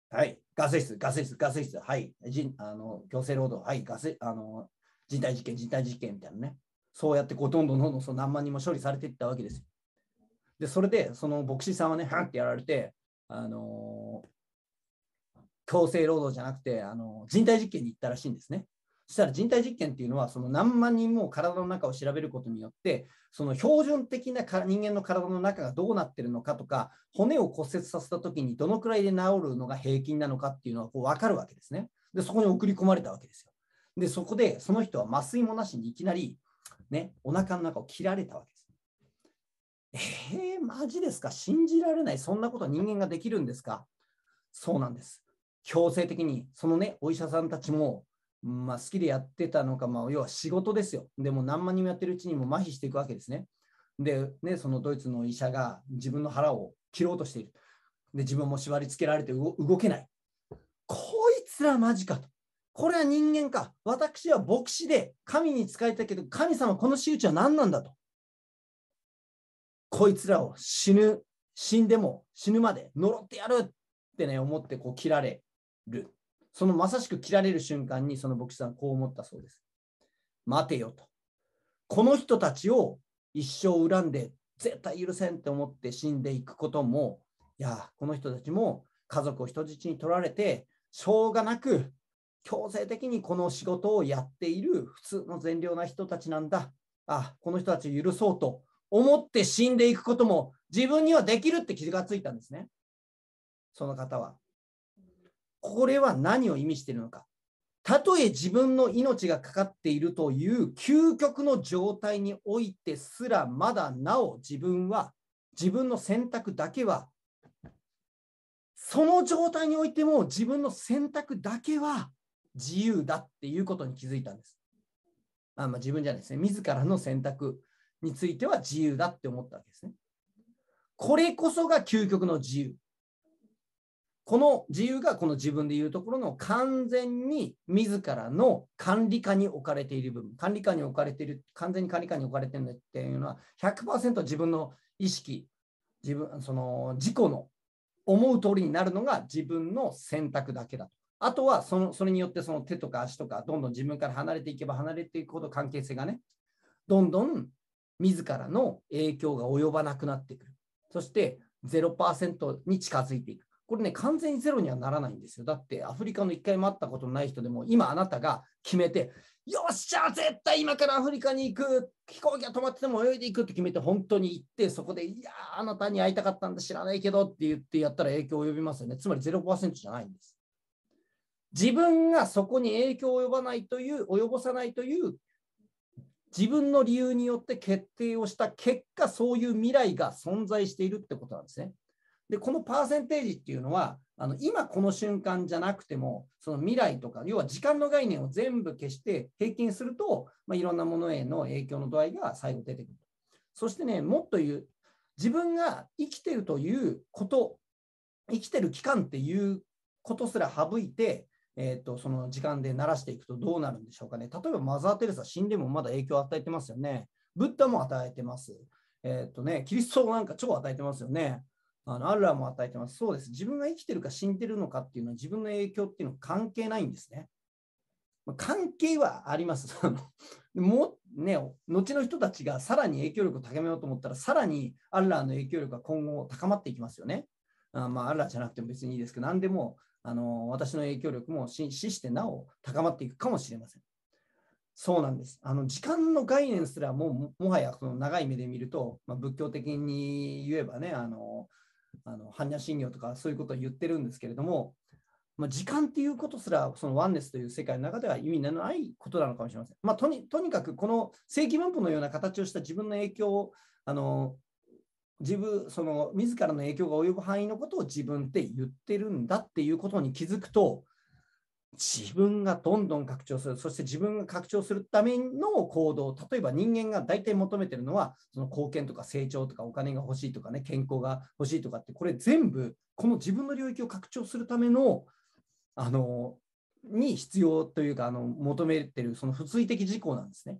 はい。ガス室、ガス室、ガス室。はい。人あの強制労働。はい。ガスあの人体実験、人体実験みたいなね。そうやってこうどんどんどんどんその何万人も処理されていったわけですよ。で、それで、その牧師さんはね、はってやられて、あの強制労働じゃなくて、あの人体実験に行ったらしいんですね。そしたら人体実験っていうのはその何万人も体の中を調べることによってその標準的な人間の体の中がどうなってるのかとか骨を骨折させた時にどのくらいで治るのが平均なのかっていうのはこう分かるわけですね。でそこに送り込まれたわけですよ。でそこでその人は麻酔もなしにいきなり、ね、お腹の中を切られたわけです。えー、マジですか信じられない。そんなこと人間ができるんですかそうなんです。強制的に、そのね、お医者さんたちも、まあ、好きでやってたのか、まあ、要は仕事ですよ。でも何万人もやってるうちにも麻痺していくわけですね。で、ね、そのドイツの医者が自分の腹を切ろうとしている。で、自分も縛り付けられて動けない。こいつらマジかと。これは人間か。私は牧師で神に仕えたけど、神様この仕打ちは何なんだと。こいつらを死ぬ、死んでも死ぬまで呪ってやるってね、思ってこう切られる。そのまさしく切られる瞬間にその牧師さんこう思ったそうです。待てよと。この人たちを一生恨んで絶対許せんって思って死んでいくことも、いや、この人たちも家族を人質に取られて、しょうがなく強制的にこの仕事をやっている普通の善良な人たちなんだ。あ、この人たちを許そうと思って死んでいくことも自分にはできるって気がついたんですね。その方は。これは何を意味しているのか。たとえ自分の命がかかっているという究極の状態においてすら、まだなお自分は、自分の選択だけは、その状態においても自分の選択だけは自由だっていうことに気づいたんです。あまあ、自分じゃないですね。自らの選択については自由だって思ったわけですね。これこそが究極の自由。この自由がこの自分で言うところの完全に自らの管理下に置かれている部分、管理下に置かれている、完全に管理下に置かれているっていうのは100%自分の意識、自分、その自己の思う通りになるのが自分の選択だけだと。あとはそのそれによってその手とか足とかどんどん自分から離れていけば離れていくほど関係性がね、どんどん自らの影響が及ばなくなってくる。そして0%に近づいていく。これね、完全にゼロにはならないんですよ。だって、アフリカの1回も会ったことない人でも、今あなたが決めて、よっしゃ、絶対今からアフリカに行く、飛行機が止まってても泳いでいくって決めて、本当に行って、そこで、いやあなたに会いたかったんだ、知らないけどって言ってやったら影響を及びますよね。つまり0%じゃないんです。自分がそこに影響を及ばないという、及ぼさないという、自分の理由によって決定をした結果、そういう未来が存在しているってことなんですね。で、このパーセンテージっていうのは、あの今この瞬間じゃなくても、その未来とか、要は時間の概念を全部消して平均すると、まあ、いろんなものへの影響の度合いが最後出てくる。そしてね、もっと言う、自分が生きてるということ、生きてる期間っていうことすら省いて、えーと、その時間で慣らしていくとどうなるんでしょうかね。例えばマザー・テレサ死んでもまだ影響を与えてますよね。ブッダも与えてます。えっ、ー、とね、キリストなんか超与えてますよね。あのアラーも与えてます。そうです。自分が生きてるか死んでるのかっていうのは自分の影響っていうのは関係ないんですね。まあ、関係はあります。もね、後の人たちがさらに影響力を高めようと思ったら、さらにアッラーの影響力が今後高まっていきますよね。あまあ、アッラーじゃなくても別にいいですけど、何でもあの私の影響力も死してなお高まっていくかもしれません。そうなんです。あの時間の概念すらももはやその長い目で見ると、まあ、仏教的に言えばね、あのあの般若心経とかそういうことを言ってるんですけれども、まあ、時間っていうことすら、そのワンネスという世界の中では意味のないことなのかもしれません。まあ、とにとにかく、この正規分布のような形をした自分の影響を、あの自分その自らの影響が及ぶ範囲のことを自分って言ってるんだっていうことに気づくと、自分がどんどん拡張する、そして自分が拡張するための行動、例えば人間が大体求めてるのは、その貢献とか成長とかお金が欲しいとかね、健康が欲しいとかって、これ全部、この自分の領域を拡張するための、あの、に必要というか、あの求めてる、その付随的事項なんですね。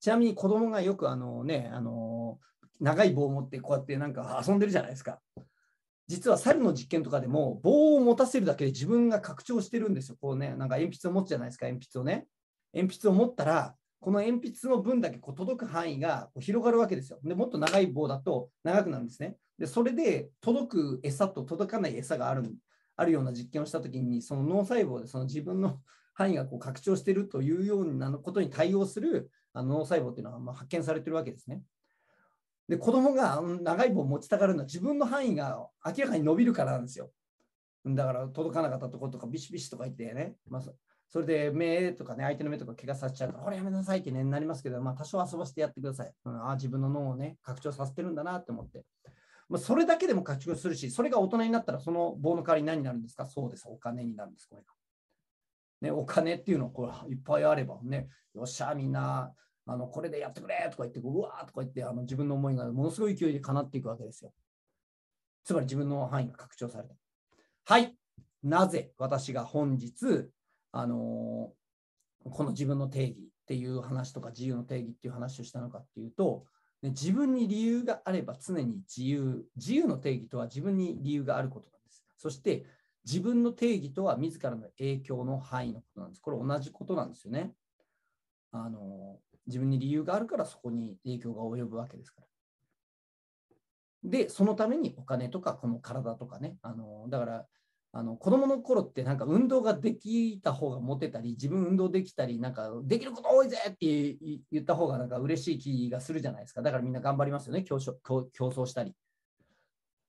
ちなみに子供がよくあのね、あの、長い棒を持ってこうやってなんか遊んでるじゃないですか。実は猿の実験とかでも棒を持たせるだけで自分が拡張してるんですよ。こうね、なんか鉛筆を持つじゃないですか、鉛筆をね。鉛筆を持ったら、この鉛筆の分だけこう届く範囲がこう広がるわけですよ。で、もっと長い棒だと長くなるんですね。で、それで届く餌と届かない餌があるあるような実験をしたときに、その脳細胞でその自分の範囲がこう拡張しているというようなことに対応するあの脳細胞っていうのはまあ発見されてるわけですね。で子供が長い棒持ちたがるのは自分の範囲が明らかに伸びるからなんですよ。だから届かなかったとことかビシビシとか言ってね、まあ、それで目とかね、相手の目とか怪我させちゃうと、ら、これやめなさいってね、なりますけど、まあ多少遊ばせてやってください。うん、ああ、自分の脳をね、拡張させてるんだなって思って。まあ、それだけでも拡張するし、それが大人になったらその棒の代わりに何になるんですかそうです、お金になるんです、これが。ね、お金っていうのをこういっぱいあればね、よっしゃ、みんなあの、これでやってくれとか言って、うわーとか言って、あの、自分の思いがものすごい勢いで叶っていくわけですよ。つまり自分の範囲が拡張された。はい。なぜ私が本日、あのー、この自分の定義っていう話とか自由の定義っていう話をしたのかっていうと、ね、自分に理由があれば常に自由、自由の定義とは自分に理由があることなんです。そして自分の定義とは自らの影響の範囲のことなんです。これ同じことなんですよね。あのー自分に理由があるからそこに影響が及ぶわけですから。で、そのためにお金とか、この体とかね、あのだからあの子供の頃ってなんか運動ができた方がモテたり、自分運動できたり、なんかできること多いぜって言った方がなんか嬉しい気がするじゃないですか。だからみんな頑張りますよね、競争したり。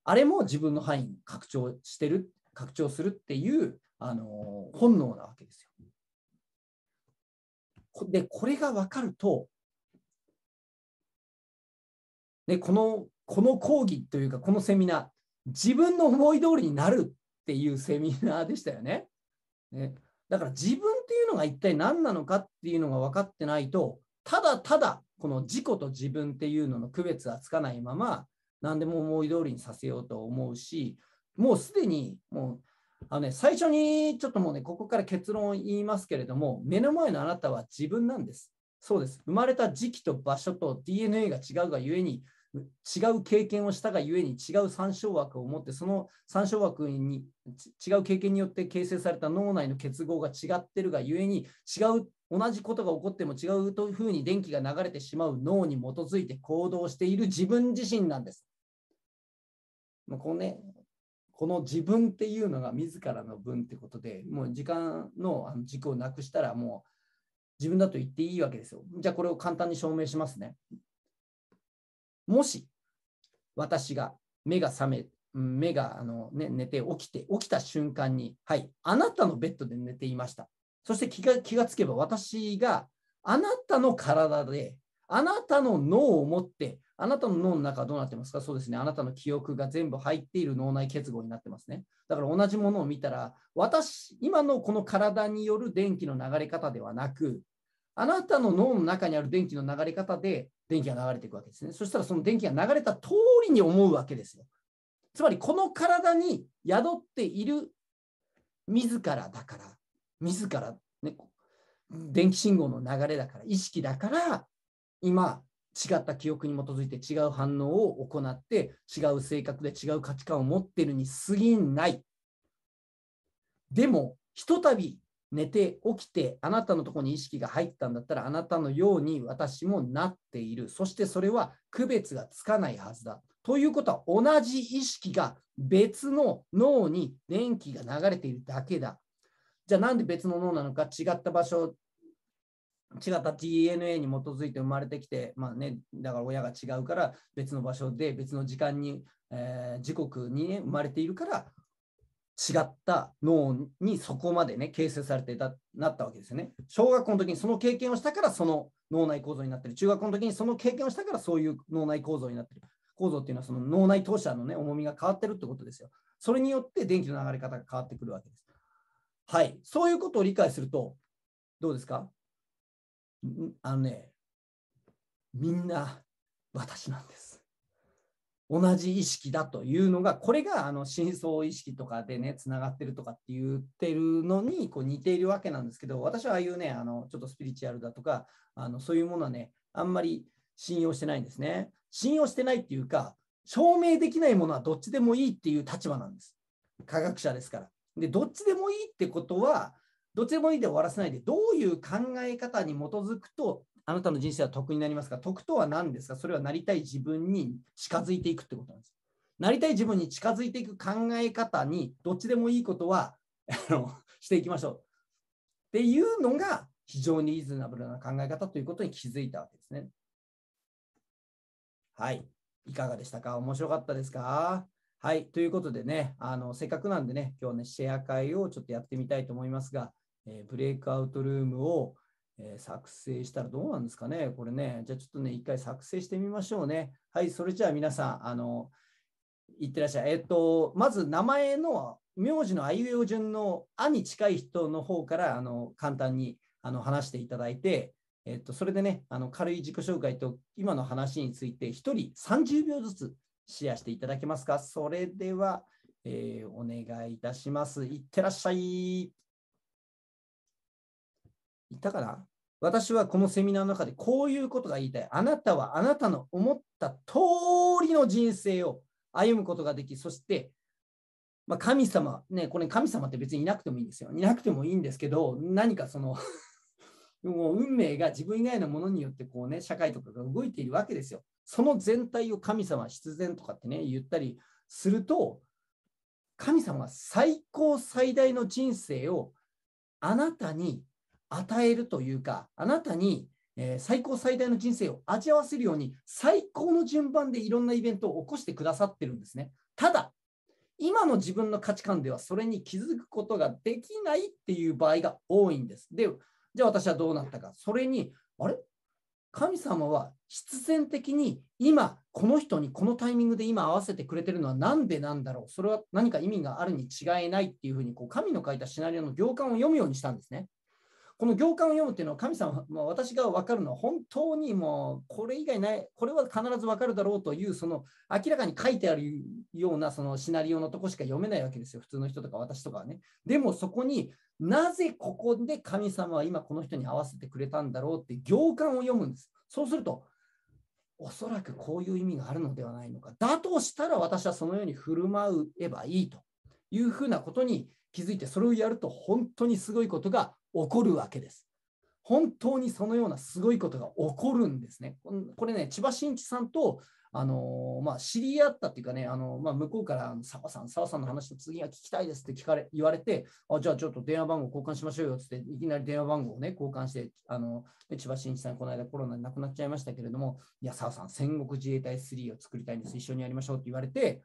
あれも自分の範囲拡張してる、拡張するっていう、あの本能なわけですよ。で、これが分かると、でこのこの講義というか、このセミナー、自分の思い通りになるっていうセミナーでしたよね。ねだから自分っていうのが一体何なのかっていうのが分かってないと、ただただこの自己と自分っていうのの区別がつかないまま、何でも思い通りにさせようと思うし、もうすでにもうあのね、最初にちょっともうね、ここから結論を言いますけれども、目の前のあなたは自分なんです。そうです。生まれた時期と場所と DNA が違うがゆえに、違う経験をしたがゆえに違う参照枠を持ってその参照枠に違う経験によって形成された脳内の結合が違ってるがゆえに違う同じことが起こっても違うというふうに電気が流れてしまう脳に基づいて行動している自分自身なんです。もうこうね、この自分っていうのが自らの分ってことで、もう時間の軸をなくしたら、もう自分だと言っていいわけですよ。じゃあこれを簡単に証明しますね。もし私が目が覚め、目があの、ね、寝て起きて、起きた瞬間に、はい、あなたのベッドで寝ていました。そして気が気がつけば私があなたの体で、あなたの脳を持ってあなたの脳の中はどうなってますかそうですね。あなたの記憶が全部入っている脳内結合になってますね。だから同じものを見たら、私、今のこの体による電気の流れ方ではなく、あなたの脳の中にある電気の流れ方で電気が流れていくわけですね。そしたらその電気が流れた通りに思うわけですよ。つまりこの体に宿っている自らだから、自ら、ね、電気信号の流れだから、意識だから、今、違った記憶に基づいて違う反応を行って違う性格で違う価値観を持ってるに過ぎない。でもひとたび寝て起きてあなたのとこに意識が入ったんだったらあなたのように私もなっているそしてそれは区別がつかないはずだということは同じ意識が別の脳に電気が流れているだけだじゃあなんで別の脳なのか違った場所違った DNA に基づいて生まれてきて、まあね、だから親が違うから別の場所で別の時間に、えー、時刻に、ね、生まれているから違った脳にそこまでね形成されてたなったわけですよね。小学校の時にその経験をしたからその脳内構造になってる中学校の時にその経験をしたからそういう脳内構造になってる構造っていうのはその脳内当社のね重みが変わってるってことですよ。それによって電気の流れ方が変わってくるわけです。はい、そういうことを理解するとどうですかあのね、みんな私なんです。同じ意識だというのが、これがあの深層意識とかでね、つながってるとかって言ってるのにこう似ているわけなんですけど、私はああいうね、あのちょっとスピリチュアルだとか、あのそういうものはね、あんまり信用してないんですね。信用してないっていうか、証明できないものはどっちでもいいっていう立場なんです。科学者ですから。で、どっちでもいいってことは、どっちでもいいで終わらせないで、どういう考え方に基づくと、あなたの人生は得になりますか得とは何ですかそれはなりたい自分に近づいていくってことなんです。なりたい自分に近づいていく考え方に、どっちでもいいことは していきましょう。っていうのが、非常にリーズナブルな考え方ということに気づいたわけですね。はい。いかがでしたか面白かったですかはい。ということでね、あの、せっかくなんでね、今日ね、シェア会をちょっとやってみたいと思いますが、えー、ブレイクアウトルームを、えー、作成したらどうなんですかね、これね。じゃあちょっとね、一回作成してみましょうね。はい、それじゃあ皆さん、あの、いってらっしゃい。えっ、ー、と、まず名前の、名字のあいうえお順の「あ」に近い人の方からあの簡単にあの話していただいて、えっと、それでね、あの軽い自己紹介と今の話について1人30秒ずつシェアしていただけますか。それでは、えー、お願いいたします。いってらっしゃい。言ったかな私はこのセミナーの中でこういうことが言いたい。あなたはあなたの思った通りの人生を歩むことができ、そして、まあ、神様、ね、これ神様って別にいなくてもいいんですよ。いなくてもいいんですけど、何かその もう運命が自分以外のものによってこう、ね、社会とかが動いているわけですよ。その全体を神様必然とかってね、言ったりすると、神様は最高最大の人生をあなたに与えるというか、あなたに、え最高最大の人生を味合わせるように、最高の順番でいろんなイベントを起こしてくださってるんですね。ただ、今の自分の価値観ではそれに気づくことができないっていう場合が多いんです。で、じゃあ私はどうなったか。それに、あれ神様は必然的に今、この人にこのタイミングで今合わせてくれてるのは何でなんだろう。それは何か意味があるに違いないっていうふうにこう神の書いたシナリオの行間を読むようにしたんですね。この行間を読むっていうのは神様も私が分かるのは本当にもうこれ以外ないこれは必ず分かるだろうというその明らかに書いてあるようなそのシナリオのとこしか読めないわけですよ普通の人とか私とかはねでもそこになぜここで神様は今この人に合わせてくれたんだろうって行間を読むんですそうするとおそらくこういう意味があるのではないのかだとしたら私はそのように振る舞えばいいというふうなことに気づいてそれをやると本当にすごいことが起こるわけです。本当にそのようなすごいことが起こるんですね。これね、千葉真一さんと、あのまあ、知り合ったっていうかね、あのまあ、向こうから澤さん、澤さんの話と次が聞きたいですって聞かれ言われてあ、じゃあちょっと電話番号交換しましょうよってって、いきなり電話番号を、ね、交換して、あの千葉真一さん、この間コロナで亡くなっちゃいましたけれども、いや、澤さん、戦国自衛隊3を作りたいんです、一緒にやりましょうって言われて、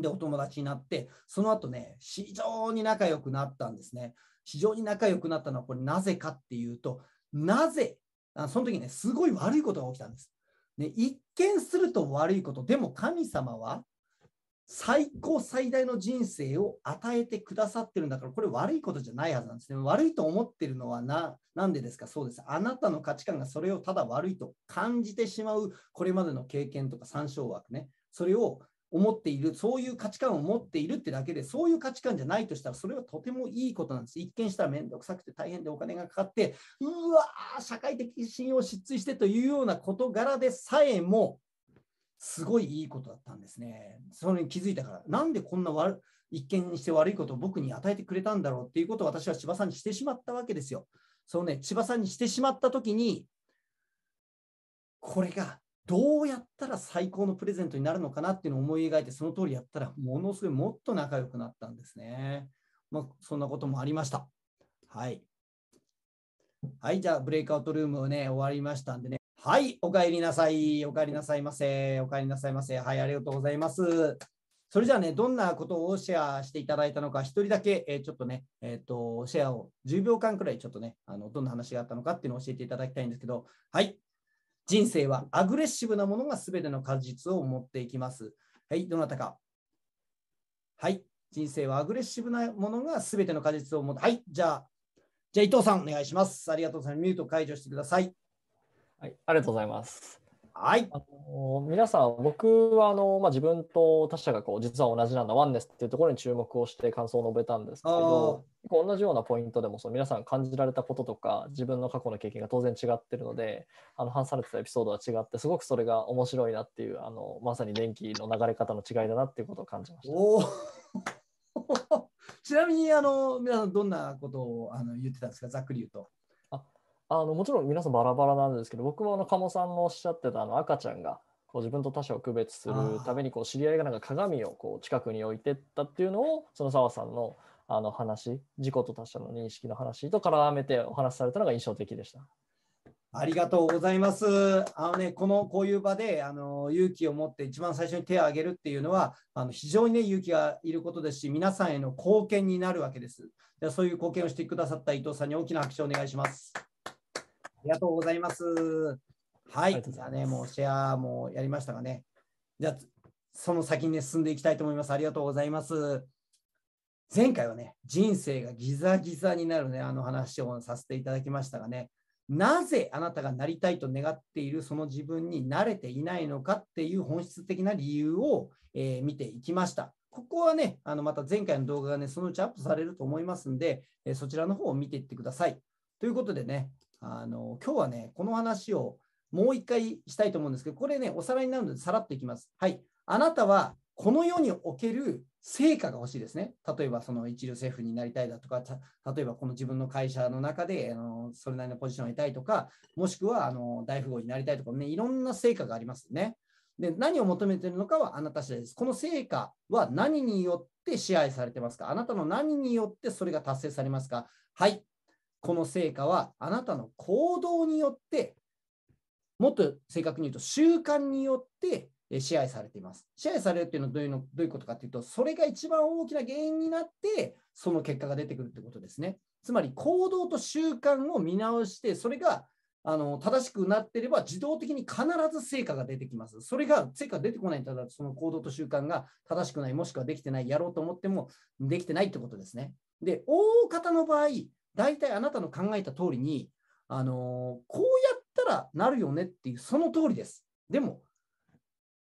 で、お友達になって、その後ね、非常に仲良くなったんですね。非常に仲良くなったのは、これなぜかっていうと、なぜ、あその時ね、すごい悪いことが起きたんです。ね、一見すると悪いこと、でも神様は最高最大の人生を与えてくださってるんだから、これ悪いことじゃないはずなんですね。悪いと思ってるのはな、なんでですかそうです。あなたの価値観がそれをただ悪いと感じてしまう、これまでの経験とか参照枠ね。それを思っている、そういう価値観を持っているってだけで、そういう価値観じゃないとしたら、それはとてもいいことなんです。一見したら面倒くさくて大変でお金がかかって、うわー、社会的信用失墜してというような事柄でさえも、すごいいいことだったんですね。それに気づいたから、なんでこんな悪一見にして悪いことを僕に与えてくれたんだろうっていうことを私は千葉さんにしてしまったわけですよ。そのね、千葉さんにしてしまったときに、これがどうやったら最高のプレゼントになるのかなっていうのを思い描いて、その通りやったら、ものすごいもっと仲良くなったんですね。まあ、そんなこともありました。はい。はい、じゃあ、ブレイクアウトルームをね、終わりましたんでね。はい、お帰りなさい。お帰りなさいませ。お帰りなさいませ。はい、ありがとうございます。それじゃあね、どんなことをシェアしていただいたのか、1人だけ、えー、ちょっとね、えっ、ー、と、シェアを10秒間くらい、ちょっとね、あのどんな話があったのかっていうのを教えていただきたいんですけど、はい、人生はアグレッシブなものが全ての果実を持っていきます。はい、どなたか。はい、人生はアグレッシブなものが全ての果実を持って、はい、じゃあ、じゃあ伊藤さんお願いします。ありがとうございます。ミュート解除してください。はい、ありがとうございます。はい。あの皆さん、僕はあの、まあ、自分と他者がこう実は同じなんだ、ワンネスっていうところに注目をして感想を述べたんですけど、結構同じようなポイントでもその皆さん感じられたこととか、自分の過去の経験が当然違ってるので、あの話されてたエピソードは違って、すごくそれが面白いなっていう、あのまさに電気の流れ方の違いだなっていうことを感じました。ちなみにあの皆さんどんなことをあの言ってたんですか、ざっくり言うと。あのもちろん皆さんバラバラなんですけど僕もあの鴨さんのおっしゃってたあの赤ちゃんがこう自分と他者を区別するためにこう知り合いがなんか鏡をこう近くに置いてったっていうのをその澤さんのあの話自己と他者の認識の話と絡めてお話しされたのが印象的でした。ありがとうございます。あのね、このこういう場であの勇気を持って一番最初に手を挙げるっていうのはあの非常にね勇気がいることですし、皆さんへの貢献になるわけです。でそういう貢献をしてくださった伊藤さんに大きな拍手をお願いします。ありがとうございます。はい。じゃあね、もうシェアもやりましたがね。じゃあ、その先に、ね、進んでいきたいと思います。ありがとうございます。前回はね、人生がギザギザになるね、あの話をさせていただきましたがね、なぜあなたがなりたいと願っているその自分に慣れていないのかっていう本質的な理由を、えー、見ていきました。ここはね、あのまた前回の動画がね、そのうちアップされると思いますんで、えー、そちらの方を見ていってください。ということでね、あの今日はね、この話をもう一回したいと思うんですけど、これね、おさらいになるので、さらっといきます。はい。あなたは、この世における成果が欲しいですね。例えば、その一流政府になりたいだとか、例えば、この自分の会社の中で、あのそれなりのポジションを得たいとか、もしくは、あの大富豪になりたいとかね、いろんな成果がありますね。で、何を求めているのかはあなた次第です。この成果は何によって支配されてますかあなたの何によってそれが達成されますかはい。この成果はあなたの行動によって、もっと正確に言うと習慣によって支配されています。支配されるっていうのはどういうのどういうことかっていうと、それが一番大きな原因になって、その結果が出てくるってことですね。つまり行動と習慣を見直して、それがあの正しくなっていれば自動的に必ず成果が出てきます。それが成果が出てこないただその行動と習慣が正しくない、もしくはできてない、やろうと思ってもできてないってことですね。で、大方の場合、大体あなたの考えた通りに、あのー、こうやったらなるよねっていう、その通りです。でも、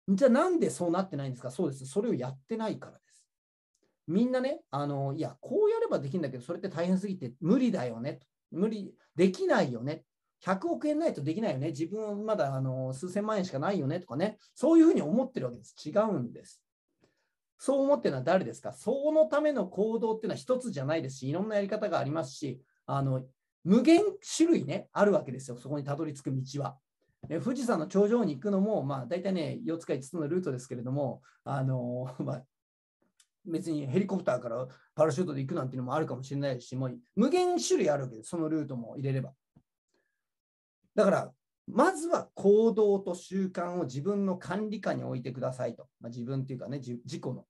じゃあなんでそうなってないんですかそうです。それをやってないからです。みんなね、あのー、いや、こうやればできるんだけど、それって大変すぎて無理だよね。無理、できないよね。100億円ないとできないよね。自分はまだあの数千万円しかないよねとかね。そういうふうに思ってるわけです。違うんです。そう思ってるのは誰ですかそのための行動っていうのは一つじゃないですし、いろんなやり方がありますし、あの無限種類ね、あるわけですよ、そこにたどり着く道は。え富士山の頂上に行くのも、まあ、大体ね、4つか5つのルートですけれども、あの まあ、別にヘリコプターからパラシュートで行くなんていうのもあるかもしれないし、もう無限種類あるわけです、そのルートも入れれば。だから、まずは行動と習慣を自分の管理下に置いてくださいと。まあ、自分っていうかね、自己の。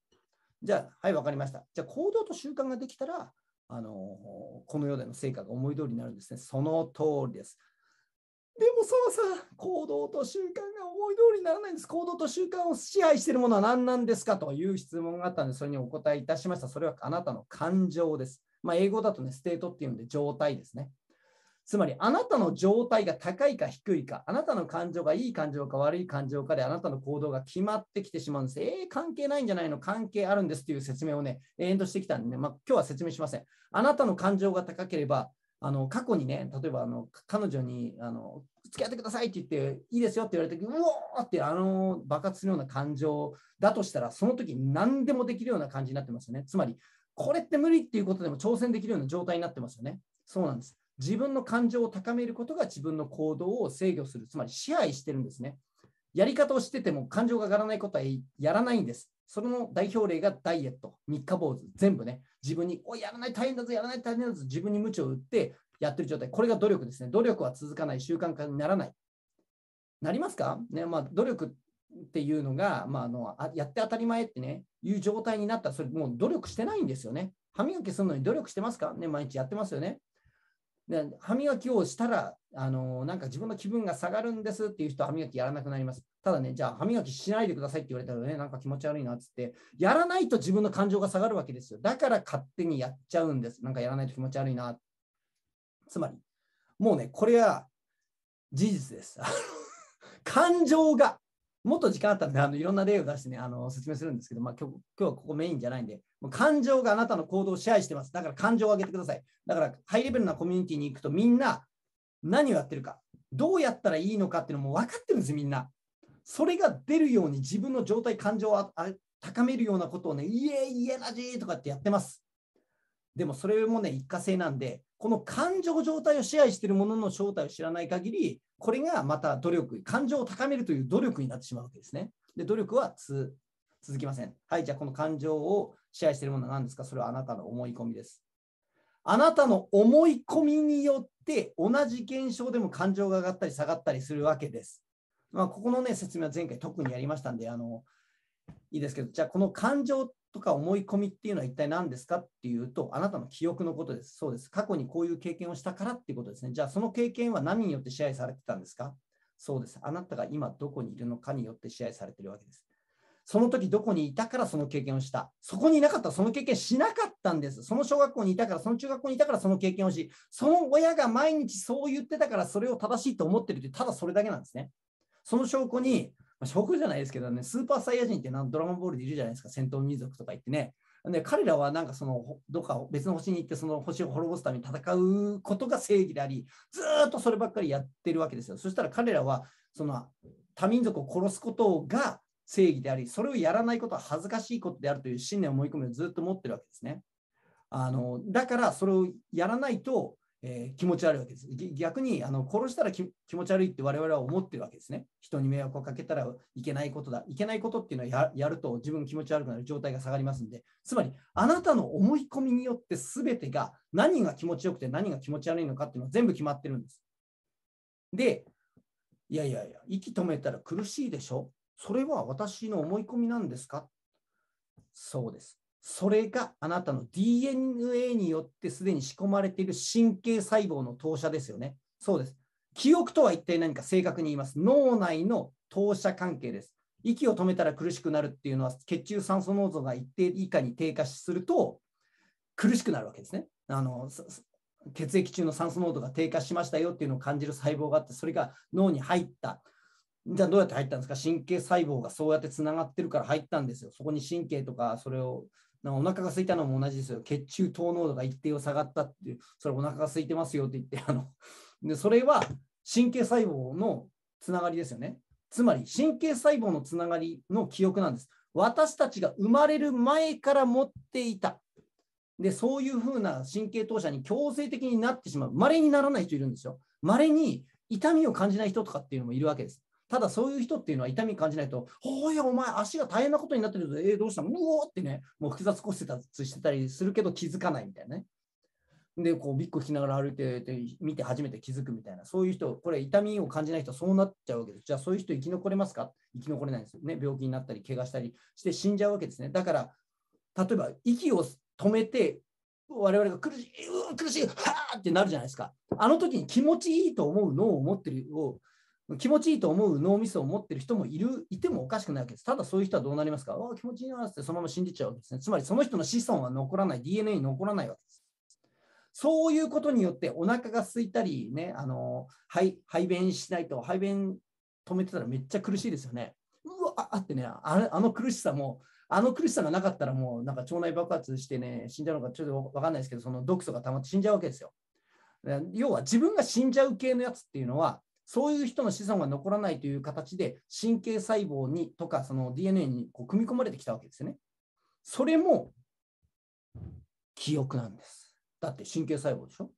じゃあ、はい、分かりました。じゃあ、行動と習慣ができたら、あのこの世での成果が思い通りになるんですね。その通りです。でもそ澤さ行動と習慣が思い通りにならないんです。行動と習慣を支配しているものは何なんですかという質問があったので、それにお答えいたしました。それはあなたの感情です。まあ、英語だとね、ステートっていうんで状態ですね。つまりあなたの状態が高いか低いか、あなたの感情がいい感情か悪い感情かであなたの行動が決まってきてしまうんです。えー、関係ないんじゃないの関係あるんですという説明をね、延々としてきたんでね、まあ、今日は説明しません。あなたの感情が高ければ、あの過去にね、例えばあの彼女にあの付き合ってくださいって言って、いいですよって言われた時、うおーってあの爆発するような感情だとしたら、その時何でもできるような感じになってますよね。つまり、これって無理っていうことでも挑戦できるような状態になってますよね。そうなんです。自分の感情を高めることが自分の行動を制御する、つまり支配してるんですね。やり方をしてても感情が上がらないことはやらないんです。それの代表例がダイエット、三日坊主、全部ね、自分に、おやらない大変だぞ、やらない大変だぞ、自分に無知を打ってやってる状態。これが努力ですね。努力は続かない、習慣化にならない。なりますかね、まあ、努力っていうのが、まあ、あのやって当たり前ってね、いう状態になったら、それもう努力してないんですよね。歯磨きするのに努力してますかね、毎日やってますよね。で歯磨きをしたら、あのなんか自分の気分が下がるんですっていう人は歯磨きやらなくなります。ただね、じゃあ歯磨きしないでくださいって言われたらね、なんか気持ち悪いなっつって、やらないと自分の感情が下がるわけですよ。だから勝手にやっちゃうんです。なんかやらないと気持ち悪いな。つまり、もうね、これは事実です。感情がもっと時間あったら、ね、あのいろんな例を出してね、あの説明するんですけど、まあ、今日今日はここメインじゃないんで、もう感情があなたの行動を支配してます。だから感情を上げてください。だからハイレベルなコミュニティに行くと、みんな何をやってるか、どうやったらいいのかっていうのも分かってるんですよ、みんな。それが出るように自分の状態、感情を高めるようなことをね、いえ、いえラジーとかってやってます。でもそれもね、一過性なんで、この感情状態を支配しているものの正体を知らない限り、これがまた努力、感情を高めるという努力になってしまうわけですね。で、努力は続きません。はい、じゃあこの感情を支配しているものは何ですかそれはあなたの思い込みです。あなたの思い込みによって同じ現象でも感情が上がったり下がったりするわけです。まあ、ここの、ね、説明は前回特にやりましたんで、あのいいですけど、じゃあこの感情とか思い込みっていうのは一体何ですかっていうと、あなたの記憶のことです。そうです。過去にこういう経験をしたからっていうことですね。じゃあその経験は何によって支配されてたんですかそうです。あなたが今どこにいるのかによって支配されてるわけです。その時どこにいたからその経験をした。そこにいなかったらその経験しなかったんです。その小学校にいたから、その中学校にいたからその経験をし、その親が毎日そう言ってたからそれを正しいと思ってるって、ただそれだけなんですね。その証拠に、まあ、職じゃないですけどね、スーパーサイヤ人ってドラゴンボールでいるじゃないですか、戦闘民族とか言ってね。で彼らはなんかそのどっか別の星に行ってその星を滅ぼすために戦うことが正義でありずっとそればっかりやってるわけですよそしたら彼らはその多民族を殺すことが正義でありそれをやらないことは恥ずかしいことであるという信念を思い込みをずっと持ってるわけですねあのだからそれをやらないとえー、気持ち悪いわけです。逆にあの殺したら気持ち悪いって我々は思ってるわけですね。人に迷惑をかけたらいけないことだ。いけないことっていうのはやると自分気持ち悪くなる状態が下がりますんで、つまりあなたの思い込みによって全てが何が気持ちよくて何が気持ち悪いのかっていうのは全部決まってるんです。で、いやいやいや、息止めたら苦しいでしょそれは私の思い込みなんですかそうです。それがあなたの DNA によってすでに仕込まれている神経細胞の投射ですよね。そうです。記憶とは一体何か正確に言います。脳内の投射関係です。息を止めたら苦しくなるっていうのは血中酸素濃度が一定以下に低下すると苦しくなるわけですね。あの血液中の酸素濃度が低下しましたよっていうのを感じる細胞があってそれが脳に入った。じゃあどうやって入ったんですか神経細胞がそうやってつながってるから入ったんですよ。そこに神経とかそれをなお腹が空いたのも同じですよ。血中糖濃度が一定を下がったっていう、それお腹が空いてますよって言って、あのでそれは神経細胞のつながりですよね。つまり神経細胞のつながりの記憶なんです。私たちが生まれる前から持っていた。で、そういうふうな神経投射に強制的になってしまう。稀にならない人いるんですよ。稀に痛みを感じない人とかっていうのもいるわけです。ただそういう人っていうのは痛み感じないと、おいお前足が大変なことになってるぞ、えー、どうしたのうおーってね、もう複雑骨折してたりするけど気づかないみたいなね。で、こう、びっ引しながら歩いてて、見て初めて気づくみたいな、そういう人、これ、痛みを感じない人、そうなっちゃうわけです。じゃあ、そういう人、生き残れますか生き残れないんですよね。病気になったり、怪我したりして死んじゃうわけですね。だから、例えば、息を止めて、我々が苦しい、うー苦しい、はーってなるじゃないですか。あの時に気持ちいいと思う脳を持ってるを気持ちいいと思う脳みそを持ってる人もいる、いてもおかしくないわけです。ただそういう人はどうなりますかああ、気持ちいいなってそのまま死んじちゃうわけですね。つまりその人の子孫は残らない、DNA に残らないわけです。そういうことによってお腹が空いたり、ね、あの排排便しないと、排便止めてたらめっちゃ苦しいですよね。うわあってねあ、あの苦しさも、あの苦しさがなかったらもうなんか腸内爆発してね、死んじゃうのかちょっとわかんないですけど、その毒素が溜まって死んじゃうわけですよ。要は自分が死んじゃう系のやつっていうのは、そういう人の子孫が残らないという形で、神経細胞にとか、その DNA にこう組み込まれてきたわけですよね。それも記憶なんです。だって神経細胞でしょ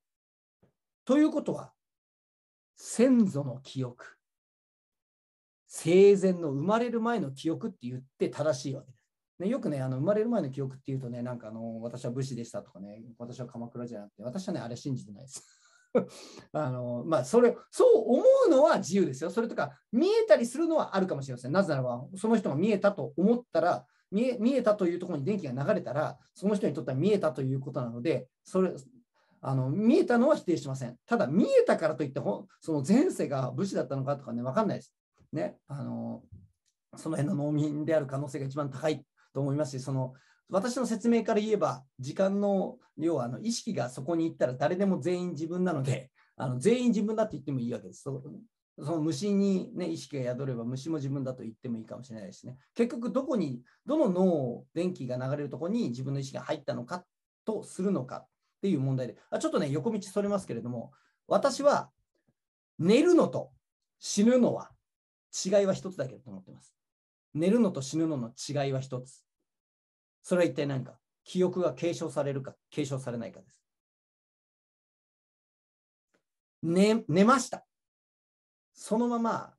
ということは、先祖の記憶、生前の生まれる前の記憶って言って正しいわけです。ね、よくね、あの生まれる前の記憶っていうとね、なんかあの私は武士でしたとかね、私は鎌倉じゃなくて、私はね、あれ信じてないです。あのまあ、それそう思うのは自由ですよ。それとか見えたりするのはあるかもしれません。なぜならばその人が見えたと思ったら見え見えたというところに電気が流れたらその人にとっては見えたということなのでそれあの見えたのは否定しません。ただ見えたからといってその前世が武士だったのかとかね分かんないです。ねあのその辺の農民である可能性が一番高いと思いますしその私の説明から言えば、時間の量はあの意識がそこに行ったら誰でも全員自分なので、あの全員自分だって言ってもいいわけです。その虫に、ね、意識が宿れば虫も自分だと言ってもいいかもしれないですね。結局どこに、どの脳、電気が流れるとこに自分の意識が入ったのかとするのかっていう問題で、あちょっとね、横道それますけれども、私は寝るのと死ぬのは違いは一つだけだと思ってます。寝るのと死ぬのの違いは一つ。それは一体何か記憶が継承されるか継承されないかです。寝寝ました。そのまま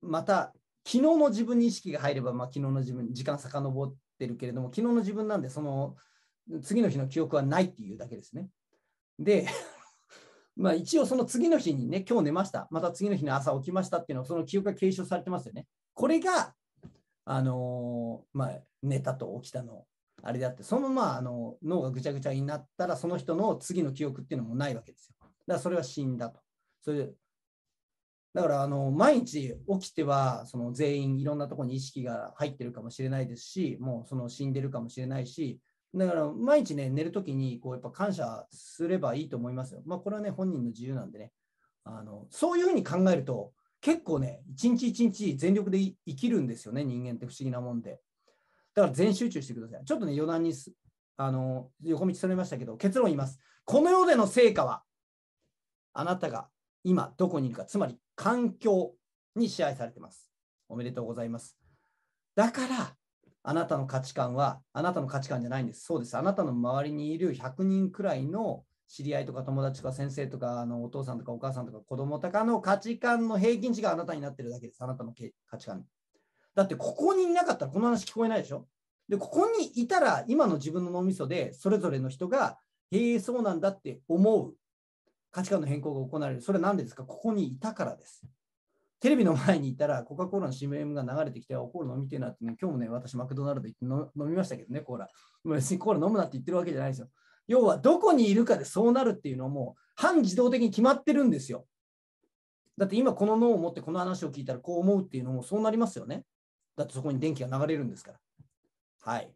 また昨日の自分に意識が入れば、まあ、昨日の自分時間遡ってるけれども昨日の自分なんでその次の日の記憶はないっていうだけですね。で まあ一応その次の日にね今日寝ましたまた次の日の朝起きましたっていうのはその記憶が継承されてますよね。これがあのー、まあ、寝たと起きたのあれであって、そのままあの脳がぐちゃぐちゃになったら、その人の次の記憶っていうのもないわけですよ。だからそれは死んだと。それだからあの毎日起きてはその全員いろんなところに意識が入ってるかもしれないですし、もうその死んでるかもしれないし、だから毎日ね、寝るときにこうやっぱ感謝すればいいと思いますよ。まあ、これはね、本人の自由なんでね。あのそういうふうに考えると、結構ね、一日一日全力で生きるんですよね、人間って不思議なもんで。だから全集中してください。ちょっとね、余談にあの横道それましたけど、結論言います。この世での成果は、あなたが今どこにいるか、つまり環境に支配されています。おめでとうございます。だから、あなたの価値観は、あなたの価値観じゃないんです。そうです。あなたの周りにいる100人くらいの知り合いとか友達とか先生とかあのお父さんとかお母さんとか子供とかの価値観の平均値があなたになってるだけです。あなたの価値観だってここにいなかったらこの話聞こえないでしょで、ここにいたら今の自分の脳みそでそれぞれの人が、へえ、そうなんだって思う価値観の変更が行われる。それ何ですかここにいたからです。テレビの前にいたらコカ・コーラの CM が流れてきて、おコーラ飲みてえなって、ね、今日もね、私マクドナルド行って飲みましたけどね、コーラ。別にコーラ飲むなって言ってるわけじゃないですよ。要はどこにいるかでそうなるっていうのはもう半自動的に決まってるんですよ。だって今この脳を持ってこの話を聞いたらこう思うっていうのもそうなりますよね。だってそこに電気が流れるんですから。はい。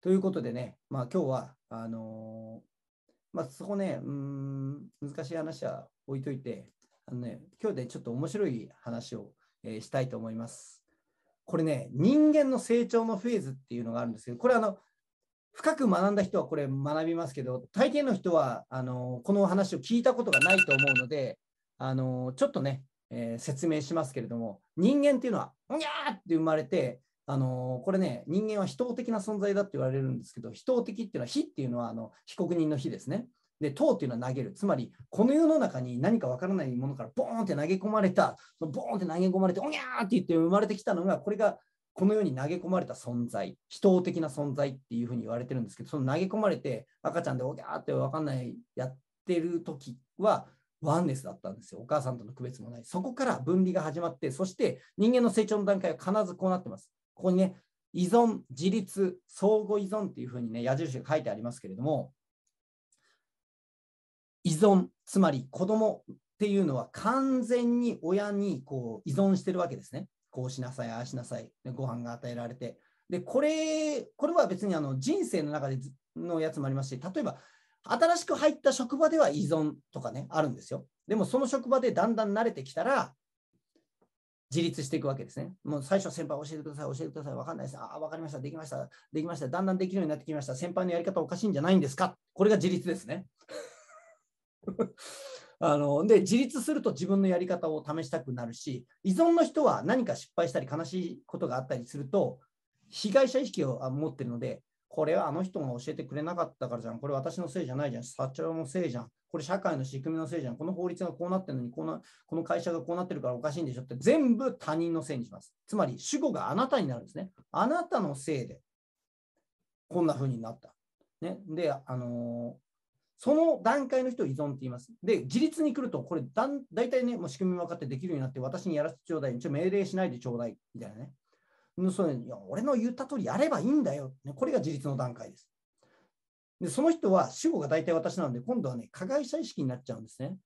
ということでね、まあ今日は、あのー、まあそこね、うん、難しい話は置いといて、あのね、今日でちょっと面白い話を、えー、したいと思います。これね、人間の成長のフェーズっていうのがあるんですけど、これあの、深く学んだ人はこれ学びますけど、大抵の人は、あの、この話を聞いたことがないと思うので、あの、ちょっとね、えー、説明しますけれども、人間っていうのは、おにゃーって生まれて、あのー、これね、人間は非等的な存在だって言われるんですけど、非等的っていうのは、非っていうのはあの被告人の非ですね。で、党っていうのは投げる。つまり、この世の中に何かわからないものからボーンって投げ込まれた、そのボーンって投げ込まれて、おにゃーって言って生まれてきたのが、これがこの世に投げ込まれた存在、非等的な存在っていうふうに言われてるんですけど、その投げ込まれて赤ちゃんでおぎゃーってわかんないやってる時は、ワンネスだったんですよ。お母さんとの区別もない。そこから分離が始まって、そして人間の成長の段階は必ずこうなってます。ここにね、依存、自立、相互依存っていうふうにね、矢印が書いてありますけれども、依存、つまり子供っていうのは完全に親にこう依存してるわけですね。こうしなさい、ああしなさい、ご飯が与えられて。で、これ、これは別にあの人生の中でのやつもありまして、例えば新しく入った職場では依存とかね、あるんですよ。でもその職場でだんだん慣れてきたら、自立していくわけですね。もう最初先輩教えてください、教えてください、わかんないです。ああ、わかりました、できました、できました、だんだんできるようになってきました。先輩のやり方おかしいんじゃないんですかこれが自立ですね。あので自立すると自分のやり方を試したくなるし依存の人は何か失敗したり悲しいことがあったりすると被害者意識を持ってるのでこれはあの人が教えてくれなかったからじゃん、これ私のせいじゃないじゃん、社長のせいじゃん、これ社会の仕組みのせいじゃん、この法律がこうなってるのにこの、この会社がこうなってるからおかしいんでしょって、全部他人のせいにします。つまり、主語があなたになるんですね。あなたのせいで、こんな風になった。ね、で、あのー、その段階の人を依存って言います。で、自立に来ると、これだん、大体ね、もう仕組み分かってできるようになって、私にやらせてちょうだい、ちょ命令しないでちょうだい、みたいなね。そいや俺の言った通りやればいいんだよ、ね、これが自立の段階です。でその人は主語が大体私なので、今度はね、加害者意識になっちゃうんですね。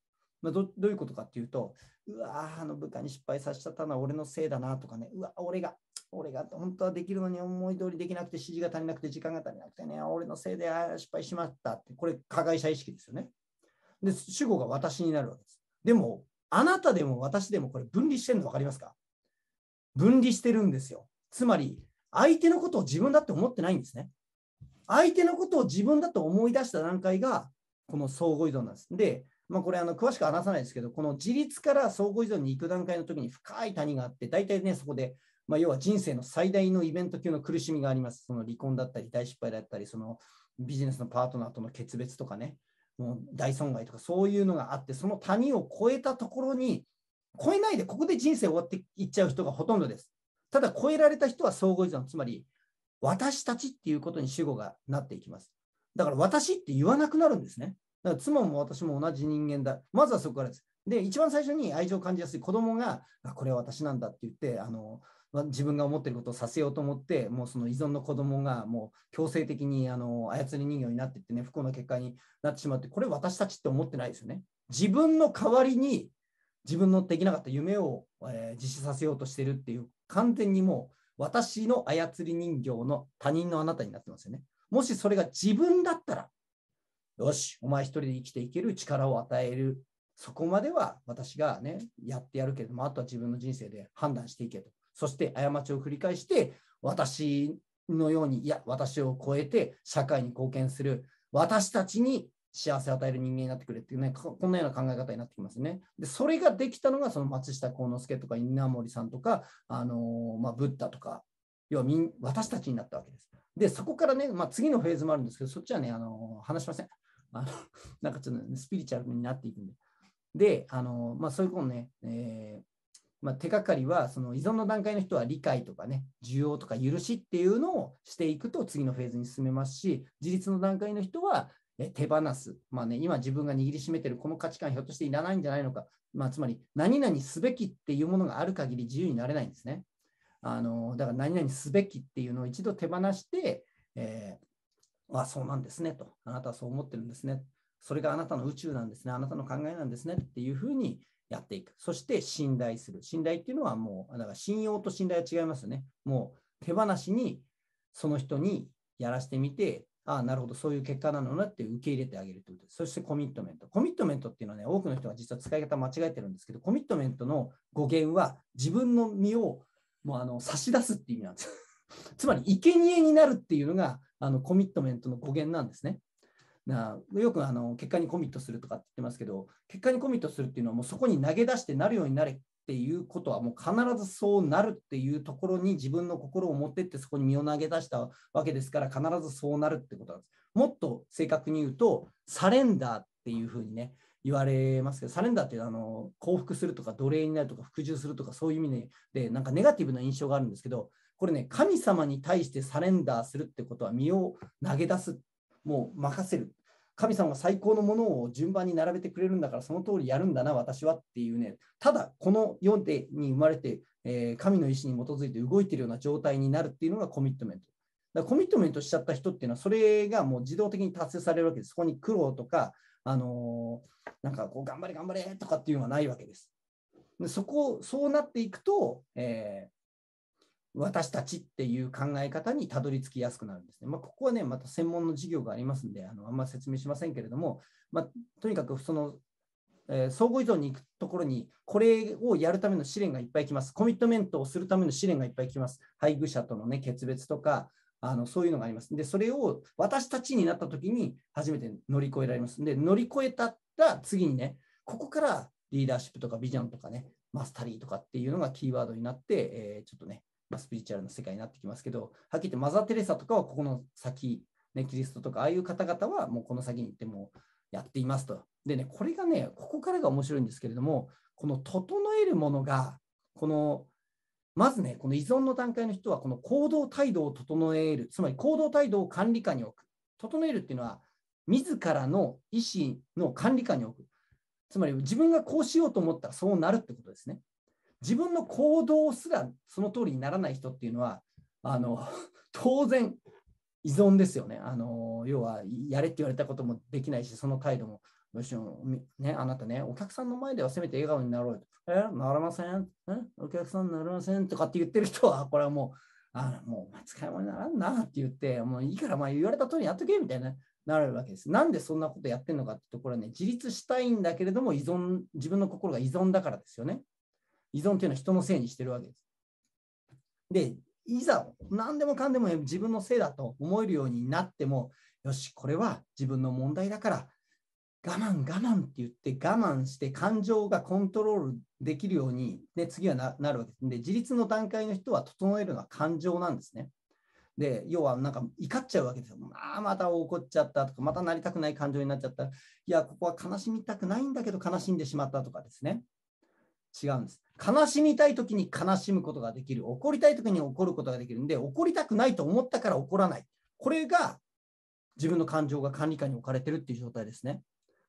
まあ、どどういうことかっていうと、うわあの部下に失敗させちゃったのは俺のせいだなとかね、うわ俺が、俺が本当はできるのに思い通りできなくて、指示が足りなくて、時間が足りなくてね、俺のせいで失敗しまったって、これ、加害者意識ですよね。で、主語が私になるわけです。でも、あなたでも私でもこれ分離してるの分かりますか分離してるんですよ。つまり、相手のことを自分だって思ってないんですね。相手のことを自分だと思い出した段階が、この相互依存なんです。で、まあ、これあの詳しく話さないですけど、この自立から相互依存に行く段階の時に深い谷があって、大体ね、そこで、まあ、要は人生の最大のイベント級の苦しみがあります。その離婚だったり、大失敗だったり、そのビジネスのパートナーとの決別とかね、もう大損害とかそういうのがあって、その谷を越えたところに、超えないでここで人生終わっていっちゃう人がほとんどです。ただ超えられた人は相互依存、つまり私たちっていうことに主語がなっていきます。だから私って言わなくなるんですね。だから妻も私も同じ人間だ。まずはそこからです。で、一番最初に愛情を感じやすい子供が、あこれは私なんだって言って、あの自分が思ってることをさせようと思って、もうその依存の子供がもう強制的にあの操り人形になっていってね、不幸な結果になってしまって、これ私たちって思ってないですよね。自分の代わりに自分のできなかった夢をえー、実施させようとしてるっていう、完全にもう私の操り人形の他人のあなたになってますよね。もしそれが自分だったら、よし、お前一人で生きていける力を与える。そこまでは私がね、やってやるけれども、あとは自分の人生で判断していけと。そして過ちを繰り返して、私のように、いや、私を超えて社会に貢献する、私たちに幸せを与える人間になってくれっていうね、こんなような考え方になってきますね。で、それができたのが、その松下幸之助とか稲森さんとか、あのまあ、ブッダとか、要は私たちになったわけです。で、そこからね、まあ、次のフェーズもあるんですけど、そっちはね、あの話しません。あの なんかちょっと、スピリチュアルになっていくんで。で、あのまあ、そういうことね、えーまあ、手がかりはその依存の段階の人は理解とかね需要とか許しっていうのをしていくと次のフェーズに進めますし自立の段階の人は、手放す、まあね、今自分が握りしめているこの価値観、ひょっとしていらないんじゃないのか、まあ、つまり何々すべきっていうものがある限り自由になれないんですね。あのだから何々すべきっていうのを一度手放して、えー、あそうなんですねと、あなたはそう思ってるんですね、それがあなたの宇宙なんですね、あなたの考えなんですねっていうふうにやっていく、そして信頼する。信頼っていうのはもう、だから信用と信頼は違いますよね。もう手放しにその人にやらせてみて、ああ、なるほど、そういう結果なのねって受け入れてあげるということです。そしてコミットメント。コミットメントっていうのはね、多くの人が実は使い方間違えてるんですけど、コミットメントの語源は自分の身をもうあの差し出すっていう意味なんです。つまり、生贄になるっていうのがあのコミットメントの語源なんですね。なよくあの結果にコミットするとかって言ってますけど、結果にコミットするっていうのは、もうそこに投げ出してなるようになれっていうことはもう必ずそうなるっていうところに自分の心を持ってってそこに身を投げ出したわけですから必ずそうなるってことなんです。もっと正確に言うとサレンダーっていうふうにね言われますけどサレンダーってあの降伏するとか奴隷になるとか服従するとかそういう意味、でなんかネガティブな印象があるんですけどこれね神様に対してサレンダーするってことは身を投げ出すもう任せる神様が最高のものを順番に並べてくれるんだから、その通りやるんだな、私はっていうね、ただこの4点に生まれて、えー、神の意思に基づいて動いてるような状態になるっていうのがコミットメント。だコミットメントしちゃった人っていうのは、それがもう自動的に達成されるわけです。そこに苦労とか、あのー、なんかこう、頑張れ、頑張れとかっていうのはないわけです。でそこ、そうなっていくと、えー、私たちっていう考え方にたどり着きやすくなるんですね。まあ、ここはね、また専門の授業がありますんで、あのあんま説明しませんけれども、まあ、とにかくその、えー、相互依存に行くところに、これをやるための試練がいっぱい来ます。コミットメントをするための試練がいっぱい来ます。配偶者との、ね、決別とか、あのそういうのがあります。で、それを私たちになった時に初めて乗り越えられます。で、乗り越えたら次にね、ここからリーダーシップとかビジョンとかね、マスタリーとかっていうのがキーワードになって、えー、ちょっとね、まあ、スピリチュアルな世界になってきますけど、はっきり言ってマザー・テレサとかはここの先、ね、キリストとか、ああいう方々はもうこの先に行ってもやっていますと。でね、これがね、ここからが面白いんですけれども、この整えるものが、この、まずね、この依存の段階の人は、この行動態度を整える、つまり行動態度を管理下に置く。整えるっていうのは、自らの意思の管理下に置く。つまり自分がこうしようと思ったらそうなるってことですね。自分の行動すらその通りにならない人っていうのはあの 当然依存ですよねあの要はやれって言われたこともできないしその態度ももちろん、ね、あなたね、お客さんの前ではせめて笑顔になろうと。え、なれませんえ、お客さんなれませんとかって言ってる人は、これはもう、あもう使い物にならんなって言って、もういいからまあ言われた通りやっとけみたいな、なるわけです。なんでそんなことやってんのかってところはね、自立したいんだけれども、依存、自分の心が依存だからですよね。依存というのは人のせいにしてるわけです。で、いざ何でもかんでも自分のせいだと思えるようになっても、よし、これは自分の問題だから、我慢我慢って言って我慢して感情がコントロールできるように、ね、次はなるわけです。で、自立の段階の人は整えるのは感情なんですね。で、要はなんか怒っちゃうわけですよ。まあ、また怒っちゃったとか、またなりたくない感情になっちゃった。いや、ここは悲しみたくないんだけど悲しんでしまったとかですね。違うんです。悲しみたい時に悲しむことができる。怒りたい時に怒ることができるんで、怒りたくないと思ったから怒らない。これが自分の感情が管理下に置かれてるっていう状態ですね。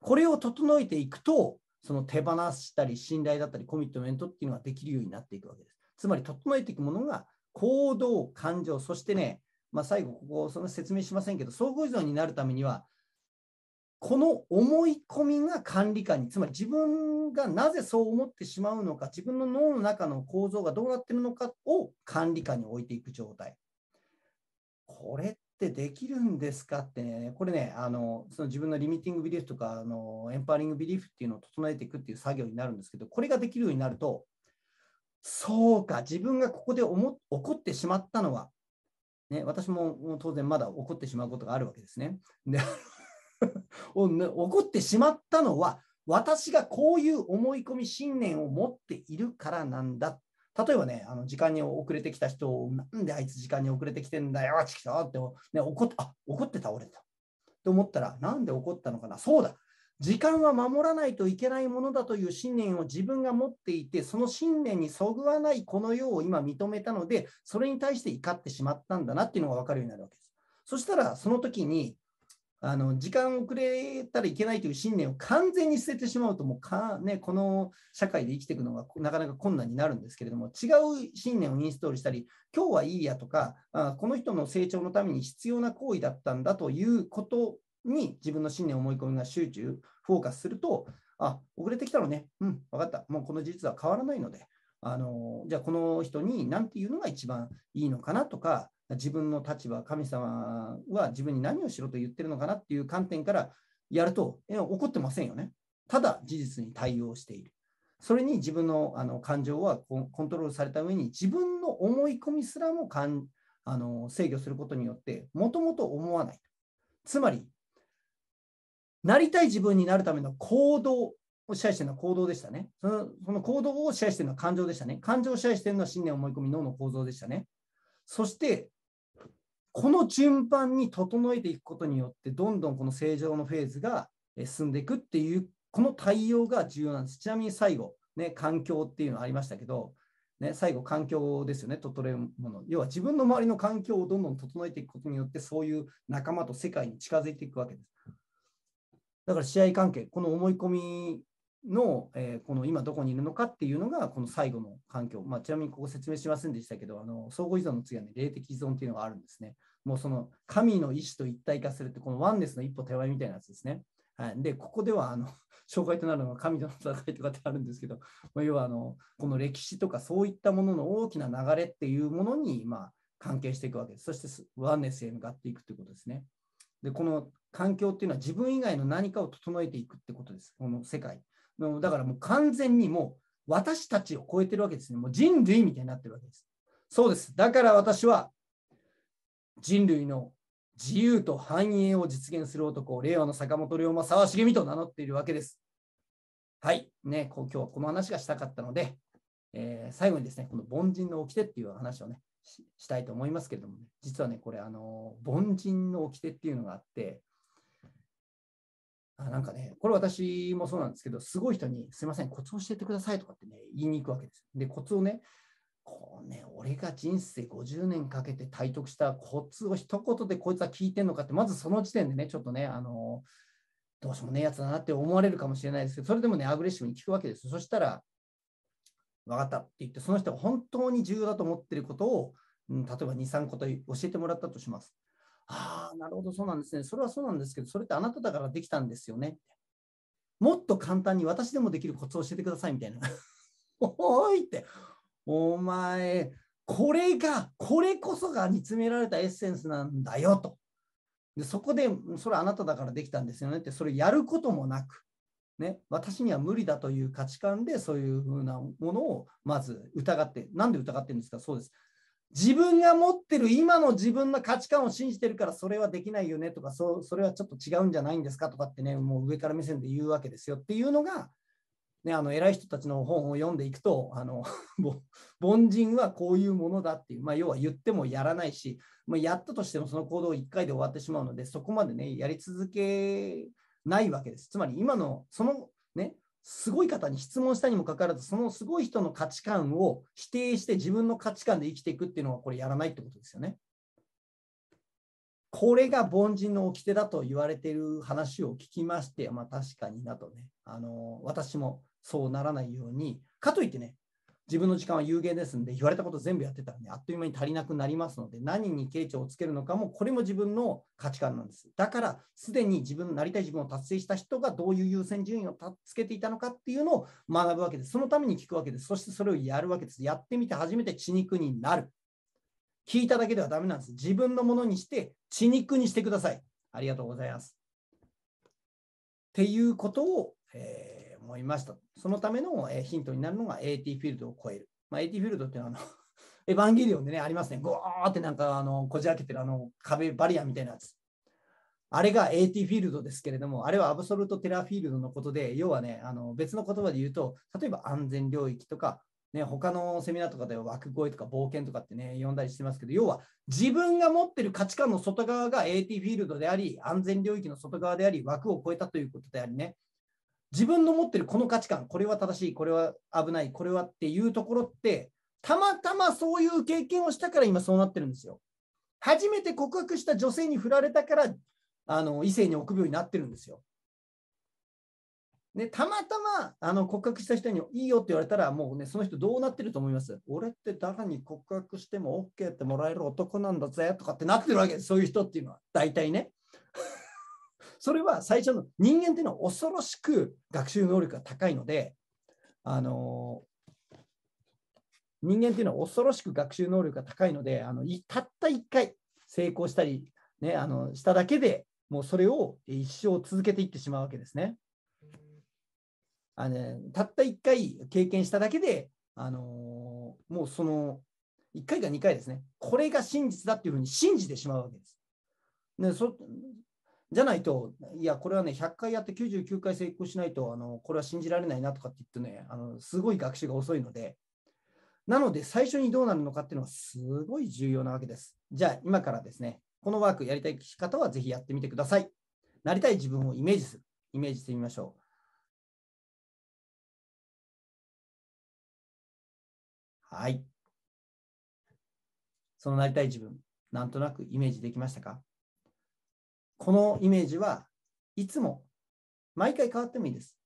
これを整えていくと、その手放したり、信頼だったり、コミットメントっていうのができるようになっていくわけです。つまり、整えていくものが行動、感情、そしてね、まあ、最後、ここをその説明しませんけど、相互依存になるためには、この思い込みが管理下に、つまり自分がなぜそう思ってしまうのか、自分の脳の中の構造がどうなっているのかを管理下に置いていく状態。これってできるんですかってね、これね、あのその自分のリミティングビリーフとかあのエンパーリングビリーフっていうのを整えていくっていう作業になるんですけど、これができるようになると、そうか、自分がここで思怒ってしまったのは、ね、私も当然まだ怒ってしまうことがあるわけですね。でを、ね、起こってしまったのは、私がこういう思い込み信念を持っているからなんだ。例えばね、あの時間に遅れてきた人を、なんであいつ時間に遅れてきてんだよ、チキしょって、ね、怒っあ怒って倒れた。と思ったら、なんで怒ったのかな。そうだ。時間は守らないといけないものだという信念を自分が持っていて、その信念にそぐわないこの世を今認めたので、それに対して怒ってしまったんだなっていうのが分かるようになるわけです。そしたら、その時に、あの時間遅れたらいけないという信念を完全に捨ててしまうともうか、ね、この社会で生きていくのがなかなか困難になるんですけれども違う信念をインストールしたり今日はいいやとかあこの人の成長のために必要な行為だったんだということに自分の信念を思い込みが集中フォーカスするとあ遅れてきたのねうん分かったもうこの事実は変わらないのであのじゃあこの人に何て言うのが一番いいのかなとか自分の立場、神様は自分に何をしろと言ってるのかなっていう観点からやると、え怒ってませんよね。ただ事実に対応している。それに自分のあの感情はコントロールされた上に、自分の思い込みすらもかんあの制御することによって、もともと思わない。つまり、なりたい自分になるための行動を支配しているのは行動でしたね。そのその行動を支配しているのは感情でしたね。感情を支配しているのは信念、思い込み、脳の構造でしたね。そして、この順番に整えていくことによって、どんどんこの正常のフェーズが進んでいくっていう、この対応が重要なんです。ちなみに最後、ね、環境っていうのありましたけど、ね、最後、環境ですよね、整えるもの。要は自分の周りの環境をどんどん整えていくことによって、そういう仲間と世界に近づいていくわけです。だから試合関係、この思い込みの、えー、この今どこにいるのかっていうのが、この最後の環境、まあ、ちなみにここ説明しませんでしたけど、あの相互依存の次は、ね、霊的依存っていうのがあるんですね。もうその神の意志と一体化するって、このワンネスの一歩手前みたいなやつですね。はい、で、ここではあの 障害となるのは神との戦いとかってあるんですけど、まあ、要はあのこの歴史とかそういったものの大きな流れっていうものに、まあ、関係していくわけです。そしてワンネスへ向かっていくということですね。で、この環境っていうのは自分以外の何かを整えていくってことです。この世界。だからもう完全にもう私たちを超えてるわけですね。もう人類みたいになってるわけです。そうです。だから私は人類の自由と繁栄を実現する男を令和の坂本龍馬沢重美と名乗っているわけです。はい。ね、今日はこの話がしたかったので、えー、最後にですね、この凡人の掟っていう話をねし、したいと思いますけれども、ね、実はね、これ、あの、凡人の掟っていうのがあって、あなんかね、これ私もそうなんですけど、すごい人に、すいません、コツを教えてくださいとかってね、言いに行くわけです。で、コツをね、こうね、俺が人生50年かけて体得したコツを一言でこいつは聞いてんのかって、まずその時点でね、ちょっとね、あの、どうしようもねえやつだなって思われるかもしれないですけど、それでもね、アグレッシブに聞くわけです。そしたら、分かったって言って、その人が本当に重要だと思ってることを、うん、例えば2、3個と教えてもらったとします。ああ、なるほど、そうなんですね。それはそうなんですけど、それってあなただからできたんですよね。もっと簡単に私でもできるコツを教えてくださいみたいな。おいって、お前、これが、これこそが煮詰められたエッセンスなんだよと。でそこで、それあなただからできたんですよねって、それやることもなく、ね、私には無理だという価値観で、そういうふうなものをまず疑って、なんで疑ってるんですか、そうです。自分が持ってる今の自分の価値観を信じてるからそれはできないよねとかそそれはちょっと違うんじゃないんですかとかってねもう上から目線で言うわけですよっていうのが、ね、あの偉い人たちの本を読んでいくとあの 凡人はこういうものだっていう、まあ、要は言ってもやらないし、まあ、やったとしてもその行動を1回で終わってしまうのでそこまでねやり続けないわけですつまり今のそのすごい方に質問したにもかかわらず、そのすごい人の価値観を否定して自分の価値観で生きていくっていうのは、これやらないってことですよね。これが凡人の掟だと言われている話を聞きまして、まあ確かになとね、あの、私もそうならないように、かといってね、自分の時間は有限ですんで、言われたこと全部やってたらね、あっという間に足りなくなりますので、何に傾聴をつけるのかも、これも自分の価値観なんです。だから、すでに自分のなりたい自分を達成した人がどういう優先順位をつけていたのかっていうのを学ぶわけです。そのために聞くわけです。そしてそれをやるわけです。やってみて初めて血肉になる。聞いただけではダメなんです。自分のものにして血肉にしてください。ありがとうございます。っていうことを、えー思いました。そのための、えヒントになるのが AT フィールドを超える。まあ、AT フィールドっていうのはあの エヴァンゲリオンでね、ありますね。ゴーってなんかあのこじ開けてるあの壁バリアみたいなやつ。あれが AT フィールドですけれども、あれはアブソルトテラフィールドのことで、要はね、あの別の言葉で言うと、例えば安全領域とか、ね、他のセミナーとかでは枠越えとか冒険とかってね、呼んだりしてますけど、要は自分が持ってる価値観の外側が AT フィールドであり、安全領域の外側であり、枠を超えたということでありね、自分の持ってるこの価値観、これは正しい、これは危ない、これはっていうところって、たまたまそういう経験をしたから今そうなってるんですよ。初めて告白した女性に振られたから、あの異性に臆病になってるんですよ。でたまたまあの告白した人にいいよって言われたら、もうね、その人どうなってると思います俺って誰に告白しても OK ってもらえる男なんだぜとかってなってるわけです、そういう人っていうのは、大体ね。それは最初の人間っていうのは恐ろしく学習能力が高いので、あの人間っていうのは恐ろしく学習能力が高いので、あのたった1回成功したり、ね、あのしただけでもうそれを一生続けていってしまうわけですね。あのたった1回経験しただけで、あのもうその1回か2回ですね、これが真実だっていうふうに信じてしまうわけです。でそじゃないと、いや、これはね、100回やって99回成功しないと、あのこれは信じられないなとかって言ってね、あのすごい学習が遅いので、なので、最初にどうなるのかっていうのはすごい重要なわけです。じゃあ、今からですね、このワークやりたい方はぜひやってみてください。なりたい自分をイメージする。イメージしてみましょう。はい。そのなりたい自分、なんとなくイメージできましたかこのイメージはいつも、毎回変わってもいいです。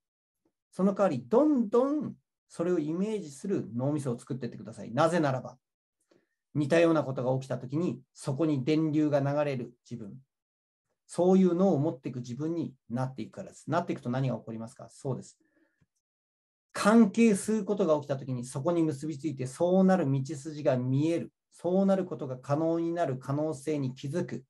その代わり、どんどんそれをイメージする脳みそを作っていってください。なぜならば、似たようなことが起きたときに、そこに電流が流れる自分、そういう脳を持っていく自分になっていくからです。なっていくと何が起こりますかそうです。関係することが起きたときに、そこに結びついて、そうなる道筋が見える。そうなることが可能になる可能性に気づく。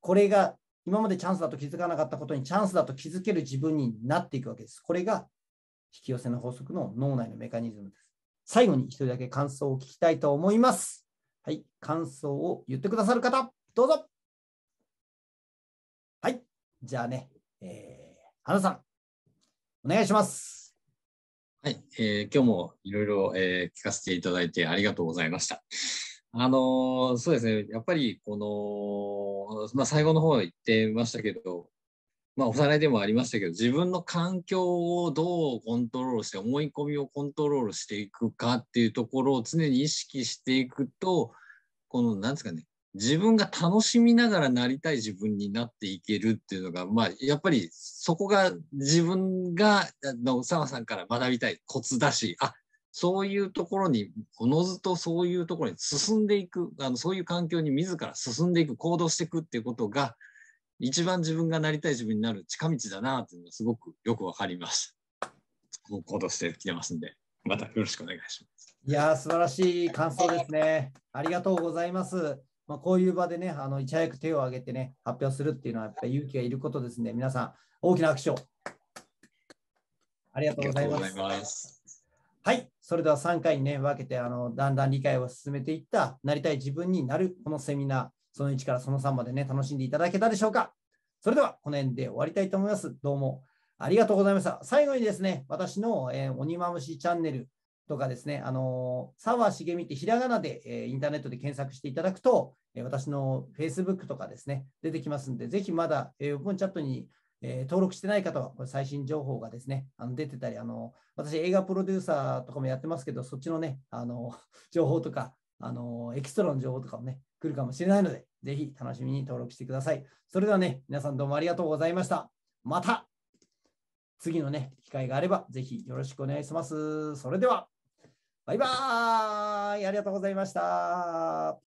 これが今までチャンスだと気づかなかったことにチャンスだと気づける自分になっていくわけです。これが引き寄せの法則の脳内のメカニズムです。最後に一人だけ感想を聞きたいと思います。はい、感想を言ってくださる方、どうぞ。はい、じゃあね、えー、花さん、お願いします。はい、えー、今日もいろいろ聞かせていただいてありがとうございました。あのそうですね、やっぱりこの、まあ、最後の方は言ってましたけど、まあ、おさらいでもありましたけど、自分の環境をどうコントロールして、思い込みをコントロールしていくかっていうところを常に意識していくと、この、なんですかね、自分が楽しみながらなりたい自分になっていけるっていうのが、まあ、やっぱりそこが自分が、の、澤さんから学びたいコツだし、あ、そういうところに、おのずとそういうところに進んでいく、あのそういう環境に自ら進んでいく、行動していくっていうことが、一番自分がなりたい自分になる近道だなっていうのがすごくよくわかります。た。もう行動してきてますんで、またよろしくお願いします。いや素晴らしい感想ですね。ありがとうございます。まあ、こういう場でね、あのいち早く手を挙げてね、発表するっていうのはやっぱり勇気がいることですね。皆さん、大きな拍手を。ありがとうございます。はい、それでは3回に、ね、分けてあのだんだん理解を進めていったなりたい自分になるこのセミナーその1からその3までね楽しんでいただけたでしょうかそれではこの辺で終わりたいと思いますどうもありがとうございました最後にですね私の、えー、鬼まむしチャンネルとかですね、あのー、沢茂美ってひらがなで、えー、インターネットで検索していただくと、えー、私の Facebook とかですね、出てきますんで、ぜひまだ、えー、オープンチャットにえー、登録してない方は、これ最新情報がですね、あの出てたり、あの、私映画プロデューサーとかもやってますけど、そっちのね、あの、情報とか、あの、エキストラの情報とかもね、来るかもしれないので、ぜひ楽しみに登録してください。それではね、皆さんどうもありがとうございました。また次のね、機会があれば、ぜひよろしくお願いします。それでは、バイバーイありがとうございました。